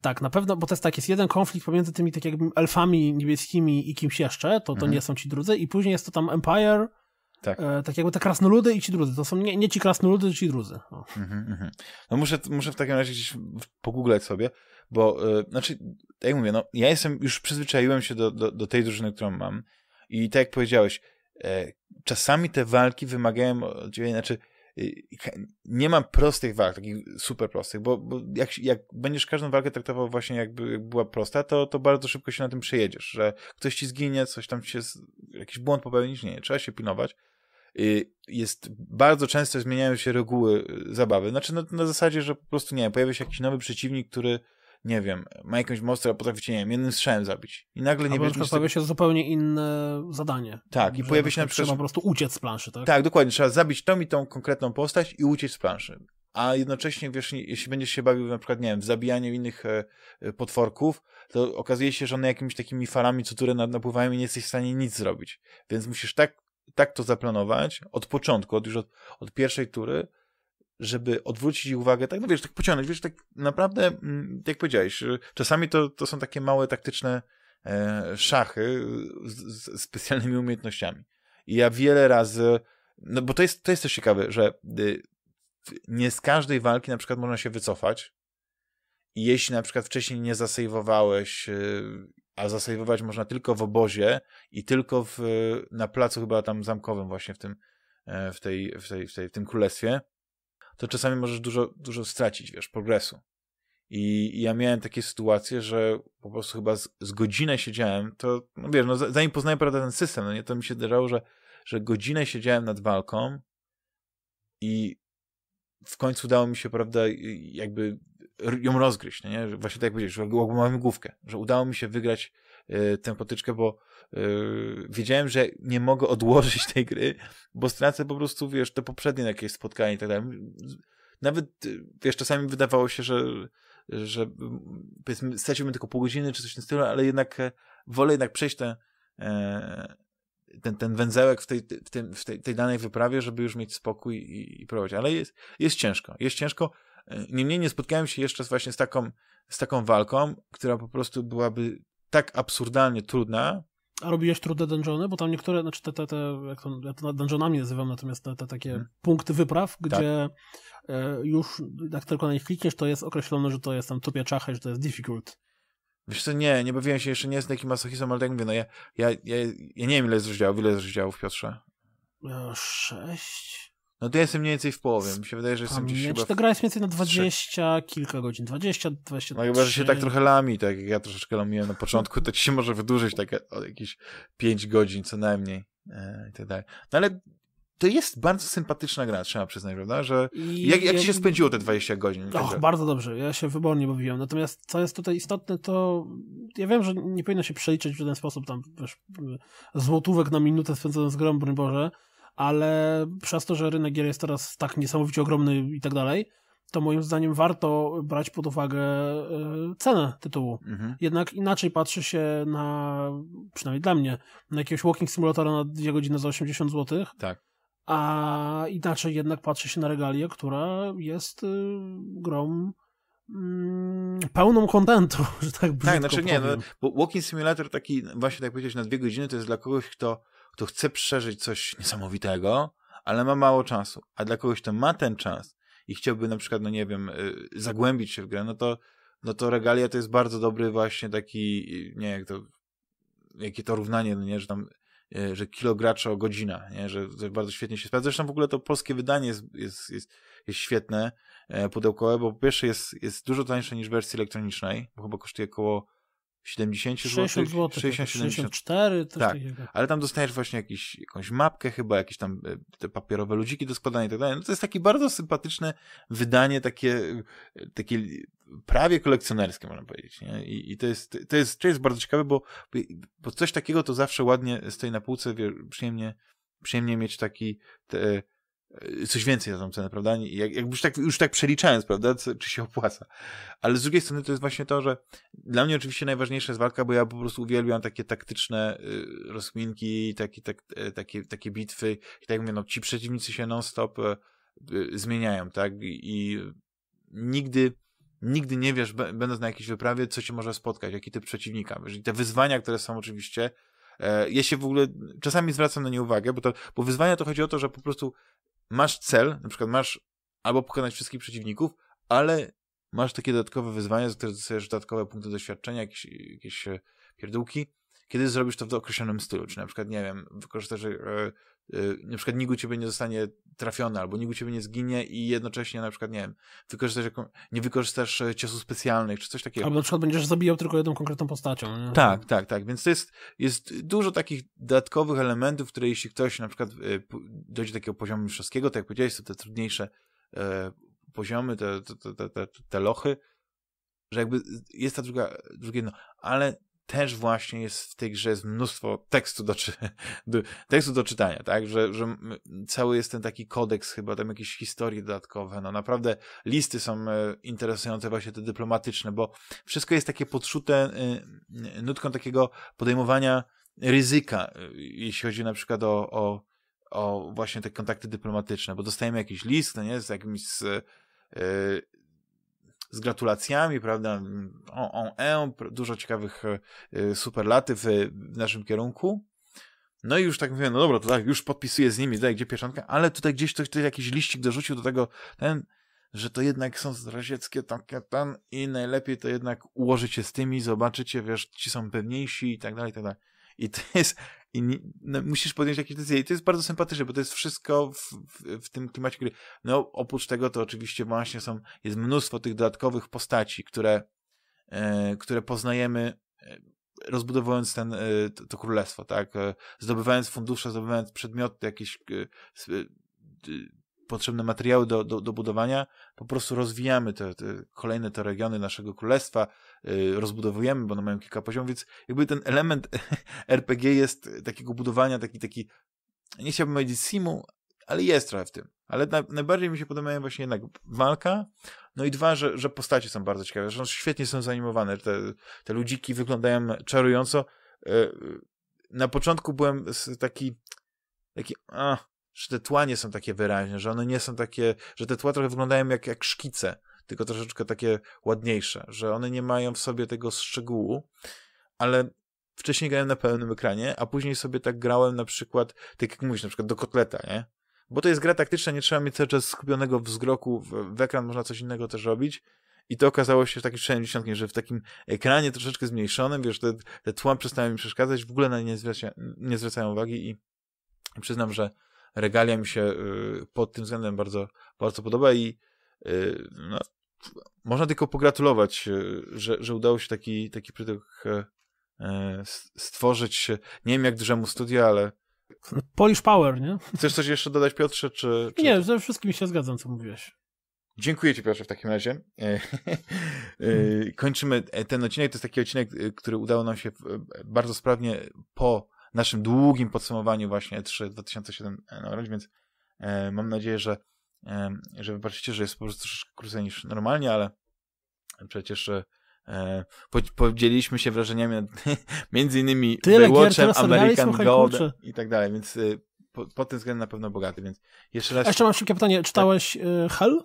tak, na pewno, bo to jest tak, jest jeden konflikt pomiędzy tymi tak jakby elfami niebieskimi i kimś jeszcze, to, to mhm. nie są ci drudzy i później jest to tam Empire, tak. E, tak jakby te krasnoludy i ci drudzy. To są nie, nie ci krasnoludy, to ci drudzy. No, mm -hmm. no muszę, muszę w takim razie gdzieś pogooglać sobie, bo y, znaczy, tak jak mówię, no, ja jestem, już przyzwyczaiłem się do, do, do tej drużyny, którą mam i tak jak powiedziałeś, e, czasami te walki wymagają od e, ciebie, znaczy nie mam prostych walk, takich super prostych, bo, bo jak, jak, będziesz każdą walkę traktował właśnie jakby była prosta, to, to bardzo szybko się na tym przejedziesz, że ktoś ci zginie, coś tam się, jakiś błąd popełnisz, nie, nie trzeba się pilnować, Y, jest bardzo często zmieniają się reguły y, zabawy. Znaczy na, no, na zasadzie, że po prostu, nie wiem, pojawia się jakiś nowy przeciwnik, który nie wiem, ma jakąś moc, a potrafi cię, nie wiem, jednym strzałem zabić. I nagle nie wiesz... pojawia się zupełnie inne zadanie. Tak, i pojawia się na przykład... Trzeba po prostu uciec z planszy, tak? Tak, dokładnie. Trzeba zabić tą i tą konkretną postać i uciec z planszy. A jednocześnie, wiesz, jeśli będziesz się bawił na przykład, nie wiem, w zabijanie innych e, e, potworków, to okazuje się, że one jakimiś takimi falami co które napływają i nie jesteś w stanie nic zrobić. Więc musisz tak tak to zaplanować od początku, od już od, od pierwszej tury, żeby odwrócić ich uwagę, tak, no wiesz, tak pociągnąć, wiesz, tak naprawdę, mm, jak powiedziałeś, y, czasami to, to są takie małe taktyczne e, szachy y, z, z, specjalnymi umiejętnościami. I ja wiele razy, no bo to jest, to jest też ciekawe, że y, nie z każdej walki na przykład można się wycofać, jeśli na przykład wcześniej nie zasejwowałeś y, a zasejwować można tylko w obozie i tylko w, na placu chyba tam zamkowym właśnie w tym, e, w tej, w tej, w tej, w tym królestwie, to czasami możesz dużo, dużo stracić, wiesz, progresu. I, I ja miałem takie sytuacje, że po prostu chyba z, z godzinę siedziałem, to no wiesz, no, zanim poznałem prawda ten system, no nie, to mi się zdarzało, że, że godzinę siedziałem nad walką i w końcu udało mi się, prawda, jakby ją rozgryźć, nie? Właśnie tak jak powiedziałeś, że mamy główkę, że udało mi się wygrać y, tę potyczkę, bo y, wiedziałem, że nie mogę odłożyć tej gry, bo stracę po prostu, wiesz, te poprzednie jakieś spotkanie i tak dalej. Nawet, e, wiesz, czasami wydawało się, że, że powiedzmy, straciłbym tylko pół godziny czy coś w tym stylu, ale jednak wolę jednak przejść ten, ten, ten węzełek w tej, w, tej, w tej danej wyprawie, żeby już mieć spokój i, i prowadzić. Ale jest, jest ciężko, jest ciężko Niemniej nie spotkałem się jeszcze właśnie z taką, z taką walką, która po prostu byłaby tak absurdalnie trudna. A robiłeś trudne dungeony? Bo tam niektóre, znaczy te, te, te jak to, ja to dungeonami nazywam, natomiast te, te takie hmm. punkty wypraw, tak. gdzie tak. już jak tylko na nich klikniesz, to jest określone, że to jest tam tupia czachy, że to jest difficult. Wiesz co, nie, nie bawiłem się, jeszcze nie jestem takim masochistą, ale tak mówię, no ja, ja, ja, ja nie wiem ile jest rozdziałów, ile jest rozdziałów, Piotrze? E, sześć? No to ja jestem mniej więcej w połowie. Mi się wydaje, że jestem gdzieś chyba... W... Ta gra jest mniej więcej na 20 3. kilka godzin. 20, 20. No chyba, że się tak trochę lami, tak jak ja troszeczkę lamiłem na początku, to ci się może wydłużyć tak o jakieś 5 godzin co najmniej e, i tak dalej. No ale to jest bardzo sympatyczna gra, trzeba przyznać, prawda? Że jak, jak ci się spędziło te 20 godzin? Och, bardzo dobrze, ja się wybornie bawiłem. Natomiast co jest tutaj istotne, to ja wiem, że nie powinno się przeliczyć w żaden sposób tam wiesz, złotówek na minutę spędzoną z grą, broń Boże, ale przez to, że rynek gier jest teraz tak niesamowicie ogromny i tak dalej, to moim zdaniem warto brać pod uwagę e, cenę tytułu. Mhm. Jednak inaczej patrzy się na, przynajmniej dla mnie, na jakiegoś walking simulatora na 2 godziny za 80 zł. Tak. A inaczej jednak patrzy się na regalię, która jest e, grą mm, pełną kontentu, że tak brzydko Tak, znaczy powiem. nie, no, bo Walking Simulator taki właśnie tak powiedzieć na dwie godziny to jest dla kogoś, kto to chce przeżyć coś niesamowitego, ale ma mało czasu. A dla kogoś, kto ma ten czas i chciałby na przykład, no nie wiem, y, zagłębić się w grę, no to, no to regalia to jest bardzo dobry właśnie taki, nie jak to, jakie to równanie, no nie, że tam y, że kilo gracza o godzina, nie? Że, bardzo świetnie się sprawdza. Zresztą w ogóle to polskie wydanie jest, jest, jest, jest świetne, e, pudełkowe, bo po pierwsze jest, jest dużo tańsze niż wersji elektronicznej, bo chyba kosztuje około 70 zł, 60 zł, 74, coś tak. takiego. Ale tam dostajesz właśnie jakiś, jakąś mapkę chyba, jakieś tam e, te papierowe ludziki do składania i tak dalej. No to jest takie bardzo sympatyczne wydanie, takie, e, takie prawie kolekcjonerskie można powiedzieć. Nie? I, i to, jest, to, jest, to jest bardzo ciekawe, bo, bo coś takiego to zawsze ładnie stoi na półce, wie, przyjemnie, przyjemnie mieć taki te, E, coś więcej na tą cenę, prawda? Jak, jak już, tak, już tak przeliczając, prawda, Co, czy się opłaca. Ale z drugiej strony to jest właśnie to, że dla mnie oczywiście najważniejsza jest walka, bo ja po prostu uwielbiam takie taktyczne y, takie, tak, y, takie, takie bitwy. I tak jak mówię, no, ci przeciwnicy się non-stop e, y, zmieniają, tak? I, nigdy nigdy nie wiesz, będąc na jakiejś wyprawie, co cię może spotkać, jaki typ przeciwnika. Jeżeli te wyzwania, które są oczywiście, ja się w ogóle czasami zwracam na nie uwagę, bo, to, bo wyzwania to chodzi o to, że po prostu masz cel, na przykład masz albo pokonać wszystkich przeciwników, ale masz takie dodatkowe wyzwania, za które dostajesz dodatkowe punkty doświadczenia, jakieś, jakieś e, pierdółki, kiedy zrobisz to w określonym stylu, czy na przykład, nie wiem, wykorzystasz e, Y, na przykład nikt u ciebie nie zostanie trafiony, albo nikt u ciebie nie zginie i jednocześnie na przykład, nie wiem, wykorzystasz jaką, nie wykorzystasz e, ciosów specjalnych, czy coś takiego. Albo na przykład będziesz zabijał tylko jedną konkretną postacią. Nie? Tak, tak, tak, więc to jest, jest dużo takich dodatkowych elementów, które jeśli ktoś na przykład e, dojdzie do takiego poziomu mistrzowskiego, tak jak powiedziałeś, to te trudniejsze e, poziomy, te, te, te, te, lochy, że jakby jest ta druga, drugie no, ale też właśnie jest w tej grze jest mnóstwo tekstu do, czy, do, tekstu do czytania, tak? Że, że cały jest ten taki kodeks, chyba tam jakieś historie dodatkowe. No naprawdę listy są e, interesujące, właśnie te dyplomatyczne, bo wszystko jest takie podszute e, nutką takiego podejmowania ryzyka, e, jeśli chodzi na przykład o, o, o właśnie te kontakty dyplomatyczne, bo dostajemy jakiś list, no nie, z jakimś z, z gratulacjami, prawda? On, on, on, e, dużo ciekawych e, superlatyw e, w naszym kierunku. No i już tak mówię, no dobra, to tak, już podpisuję z nimi, daj gdzie pieczątkę, ale tutaj gdzieś ktoś jakiś liścik dorzucił do tego, ten, że to jednak są radzieckie takie tam i najlepiej to jednak ułożyć się z tymi, zobaczycie, wiesz, ci są pewniejsi i tak dalej, i tak dalej. I to jest i nie, no, musisz podjąć jakieś decyzje. I to jest bardzo sympatyczne, bo to jest wszystko w, w, w tym klimacie gry. No, oprócz tego to oczywiście właśnie są, jest mnóstwo tych dodatkowych postaci, które, e, które poznajemy e, rozbudowując ten, e, to, to, królestwo, tak? E, zdobywając fundusze, zdobywając przedmioty, jakieś potrzebne materiały do, do, do budowania, po prostu rozwijamy te, te, kolejne te regiony naszego królestwa, y, rozbudowujemy, bo one mają kilka poziomów, więc jakby ten element RPG jest takiego budowania, taki, taki nie chciałbym powiedzieć simu, ale jest trochę w tym. Ale na, najbardziej mi się podobają właśnie jednak walka, no i dwa, że, że postacie są bardzo ciekawe, że świetnie są zanimowane, te, te ludziki wyglądają czarująco. Y, y, na początku byłem taki taki, a, że te tła nie są takie wyraźne, że one nie są takie, że te tła trochę wyglądają jak, jak szkice, tylko troszeczkę takie ładniejsze, że one nie mają w sobie tego szczegółu, ale wcześniej grałem na pełnym ekranie, a później sobie tak grałem na przykład, tak jak mówisz, na przykład do kotleta, nie? Bo to jest gra taktyczna, nie trzeba mieć cały czas skupionego wzroku w, w ekran, można coś innego też robić, i to okazało się w takim 60, że w takim ekranie troszeczkę zmniejszonym, wiesz, te, te tła przestały mi przeszkadzać, w ogóle na nie, nie zwracają uwagi i przyznam, że regalia mi się y, pod tym względem bardzo, bardzo podoba i y, no, można tylko pogratulować, y, że, że udało się taki, taki produkt e, e, stworzyć. Nie wiem jak dużemu studiu, ale. Polish Power, nie? Chcesz coś jeszcze dodać, Piotrze? Czy, czy... Nie, ze wszystkim się zgadzam, co mówiłeś. Dziękuję Ci, Piotrze, w takim razie. E, hmm. Kończymy ten odcinek. To jest taki odcinek, który udało nam się bardzo sprawnie po naszym długim podsumowaniu właśnie 3 2007 Orange, więc e, mam nadzieję, że, e, że wybaczycie, że jest po prostu troszkę krócej niż normalnie, ale przecież e, podzieliliśmy się wrażeniami nad, między innymi Baywatchem, American God i tak dalej, więc e, pod po tym względem na pewno bogaty, więc jeszcze raz... A jeszcze mam szybkie pytanie, czytałeś tak. Hell?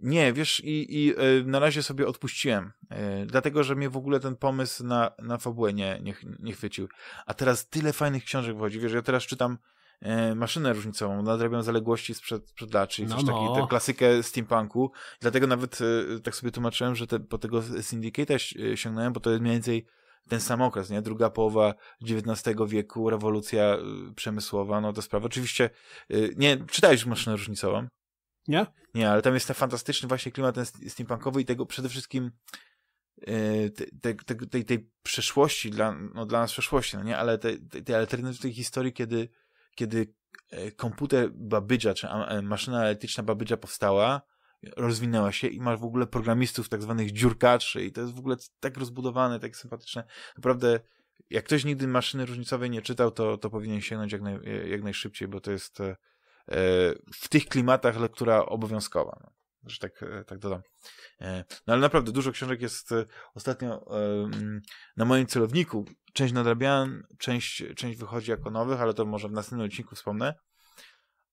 Nie, wiesz, i, i e, na razie sobie odpuściłem, e, dlatego że mnie w ogóle ten pomysł na, na fabułę nie, nie, nie chwycił. A teraz tyle fajnych książek wchodzi, wiesz, ja teraz czytam e, maszynę różnicową, nadrabiam zaległości sprzed, sprzed lat, czyli no, coś no. no. klasykę steampunku, dlatego nawet tak sobie tłumaczyłem, że te, po tego syndicata sięgnąłem, bo to jest mniej więcej ten sam okres, nie? Druga połowa XIX wieku, rewolucja przemysłowa, no to sprawa. Oczywiście, nie, czytałeś maszynę różnicową? Nie? Nie, ale tam jest ten fantastyczny właśnie klimat ten steampunkowy i tego przede wszystkim tej, tej, tej, tej przeszłości, dla, no dla nas przeszłości, no nie? Ale tej, tej alternatywnej historii, kiedy, kiedy e, komputer babydzia, czy e, maszyna elektryczna babydzia powstała, rozwinęła się i masz w ogóle programistów tak zwanych dziurkaczy i to jest w ogóle tak rozbudowane, tak sympatyczne. Naprawdę, jak ktoś nigdy maszyny różnicowej nie czytał, to, to powinien sięgnąć jak, naj, jak najszybciej, bo to jest e, E, w tych klimatach lektura obowiązkowa. No, że tak, e, tak dodam. E, no ale naprawdę dużo książek jest ostatnio mm, na moim celowniku. Część nadrabiałem, część, część wychodzi jako nowych, ale to może w następnym odcinku wspomnę.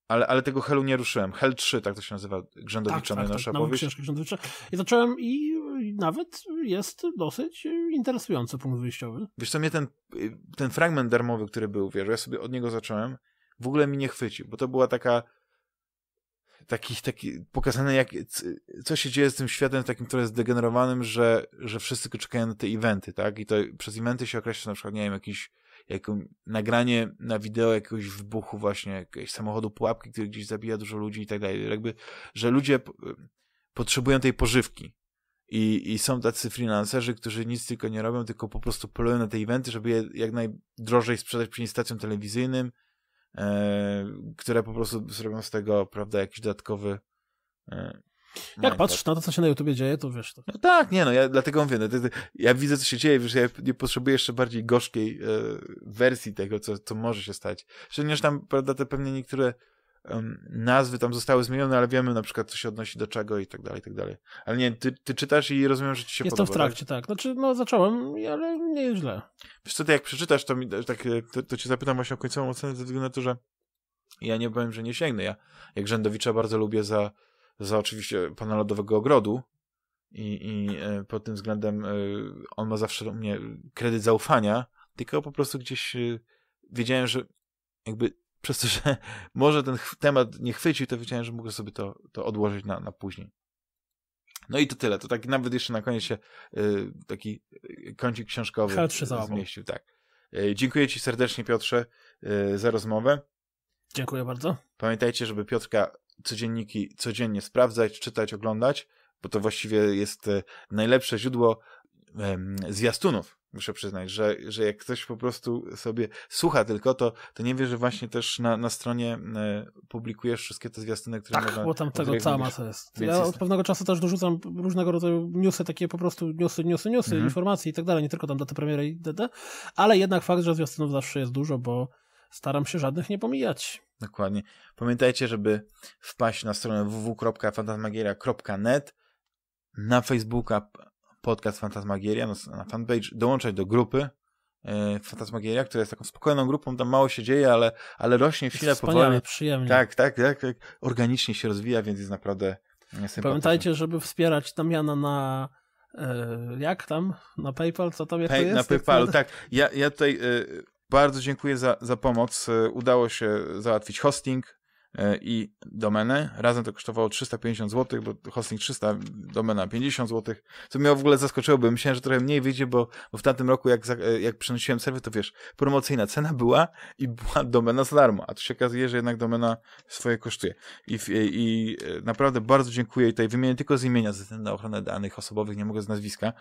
Ale, ale tego Helu nie ruszyłem. Hel 3, tak to się nazywa, Grzędowicza, tak, najnowsza tak, tak, książka zacząłem i nawet jest dosyć interesujący punkt wyjściowy. Wiesz co, mnie ten, y, ten fragment darmowy, który był, wiesz, ja sobie od niego zacząłem w ogóle mi nie chwycił, bo to była taka takich, taki, pokazane jak, co się dzieje z tym światem takim trochę zdegenerowanym, że, że wszyscy czekają na te eventy, tak? I to przez eventy się określa na przykład, nie wiem, jakiś, jako nagranie na wideo jakiegoś wybuchu właśnie, jakiegoś samochodu pułapki, który gdzieś zabija dużo ludzi i tak dalej. Jakby, że ludzie potrzebują tej pożywki. I, I są tacy freelancerzy, którzy nic tylko nie robią, tylko po prostu polują na te eventy, żeby je jak najdrożej sprzedać przy stacjom telewizyjnym, E, które po prostu zrobią z tego, prawda, jakiś dodatkowy e, jak patrzysz na to, co się na YouTubie dzieje, to wiesz. To... No tak, nie no, ja dlatego mówię, no, to, ja widzę, co się dzieje, wiesz, ja nie potrzebuję jeszcze bardziej gorzkiej e, wersji tego, co, co może się stać. Szczególnie, że tam, prawda, te pewnie niektóre nazwy tam zostały zmienione, ale wiemy na przykład, co się odnosi do czego i tak dalej, i tak dalej. Ale nie, ty, ty czytasz i rozumiem, że ci się Jestem podoba. Jestem tak? w trakcie, tak? tak. Znaczy, no zacząłem, ale nie jest źle. Wiesz co, ty jak przeczytasz, to, mi, tak, e, to, to cię zapytam właśnie o końcową ocenę, ze względu na to, że ja nie powiem, że nie sięgnę. Ja jak Rzędowicza bardzo lubię za, za oczywiście Pana Lodowego Ogrodu i, i e, pod tym względem e, on ma zawsze u mnie kredyt zaufania, tylko po prostu gdzieś wiedziałem, że jakby przez to, że może ten temat nie chwycił, to wiedziałem, że mogę sobie to, to odłożyć na, na później. No i to tyle. To tak nawet jeszcze na koniec się y, taki y, kącik książkowy zmieścił. Tak. Y, dziękuję Ci serdecznie, Piotrze, y, za rozmowę. Dziękuję bardzo. Pamiętajcie, żeby Piotrka codzienniki codziennie sprawdzać, czytać, oglądać, bo to właściwie jest y, najlepsze źródło zwiastunów muszę przyznać, że, że jak ktoś po prostu sobie słucha tylko, to, to nie wie, że właśnie też na, na stronie e, publikujesz wszystkie te zwiastuny, które tak, można... bo tam tego cała masa jest. Ja jest... od tak. pewnego czasu też dorzucam różnego rodzaju newsy, takie po prostu newsy, newsy, newsy, mhm. informacje i tak dalej, nie tylko tam daty premiery i dd, ale jednak fakt, że zwiastunów zawsze jest dużo, bo staram się żadnych nie pomijać. Dokładnie. Pamiętajcie, żeby wpaść na stronę www.fantasmagieria.net na Facebooka podcast Fantasmagieria na, no, na fanpage, dołączać do grupy e, Fantasmagieria, która jest taką spokojną grupą, tam mało się dzieje, ale, ale rośnie w sile powoli. przyjemnie. Tak, tak, tak, tak, organicznie się rozwija, więc jest naprawdę sympatyczny. Pamiętajcie, żeby wspierać Damiana na e, jak tam? Na PayPal? Co tam jak Pay, jest? Na PayPalu, tak. Ja, ja tutaj e, bardzo dziękuję za, za pomoc. E, udało się załatwić hosting, E, i domenę. Razem to kosztowało 350 zł, bo hosting 300, domena 50 zł, co mnie w ogóle zaskoczyło, bo myślałem, że trochę mniej wyjdzie, bo, bo w tamtym roku, jak, e, jak przenosiłem serwer, to wiesz, promocyjna cena była i była domena za darmo, a tu się okazuje, że jednak domena swoje kosztuje. I, e, i naprawdę bardzo dziękuję i tutaj wymienię tylko z imienia ze względu na ochronę danych osobowych, nie mogę z nazwiska,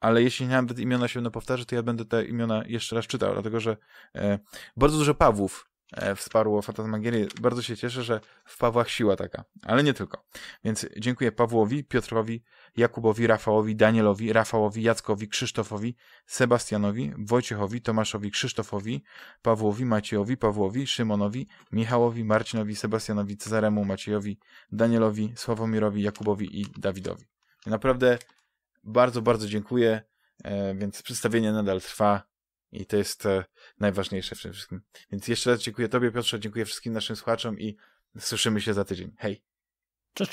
ale jeśli nawet imiona się będą powtarzać, to ja będę te imiona jeszcze raz czytał, dlatego że e, bardzo dużo Pawłów E, wsparło Fantasmagierię. Bardzo się cieszę, że w Pawłach siła taka, ale nie tylko. Więc dziękuję Pawłowi, Piotrowi, Jakubowi, Rafałowi, Danielowi, Rafałowi, Jackowi, Krzysztofowi, Sebastianowi, Wojciechowi, Tomaszowi, Krzysztofowi, Pawłowi, Maciejowi, Pawłowi, Szymonowi, Michałowi, Marcinowi, Sebastianowi, Cezaremu, Maciejowi, Danielowi, Sławomirowi, Jakubowi i Dawidowi. Naprawdę bardzo, bardzo dziękuję, e, więc przedstawienie nadal trwa. I to jest e, najważniejsze w wszystkim. Więc jeszcze raz dziękuję Tobie, Piotrze, dziękuję wszystkim naszym słuchaczom i słyszymy się za tydzień. Hej! Cześć!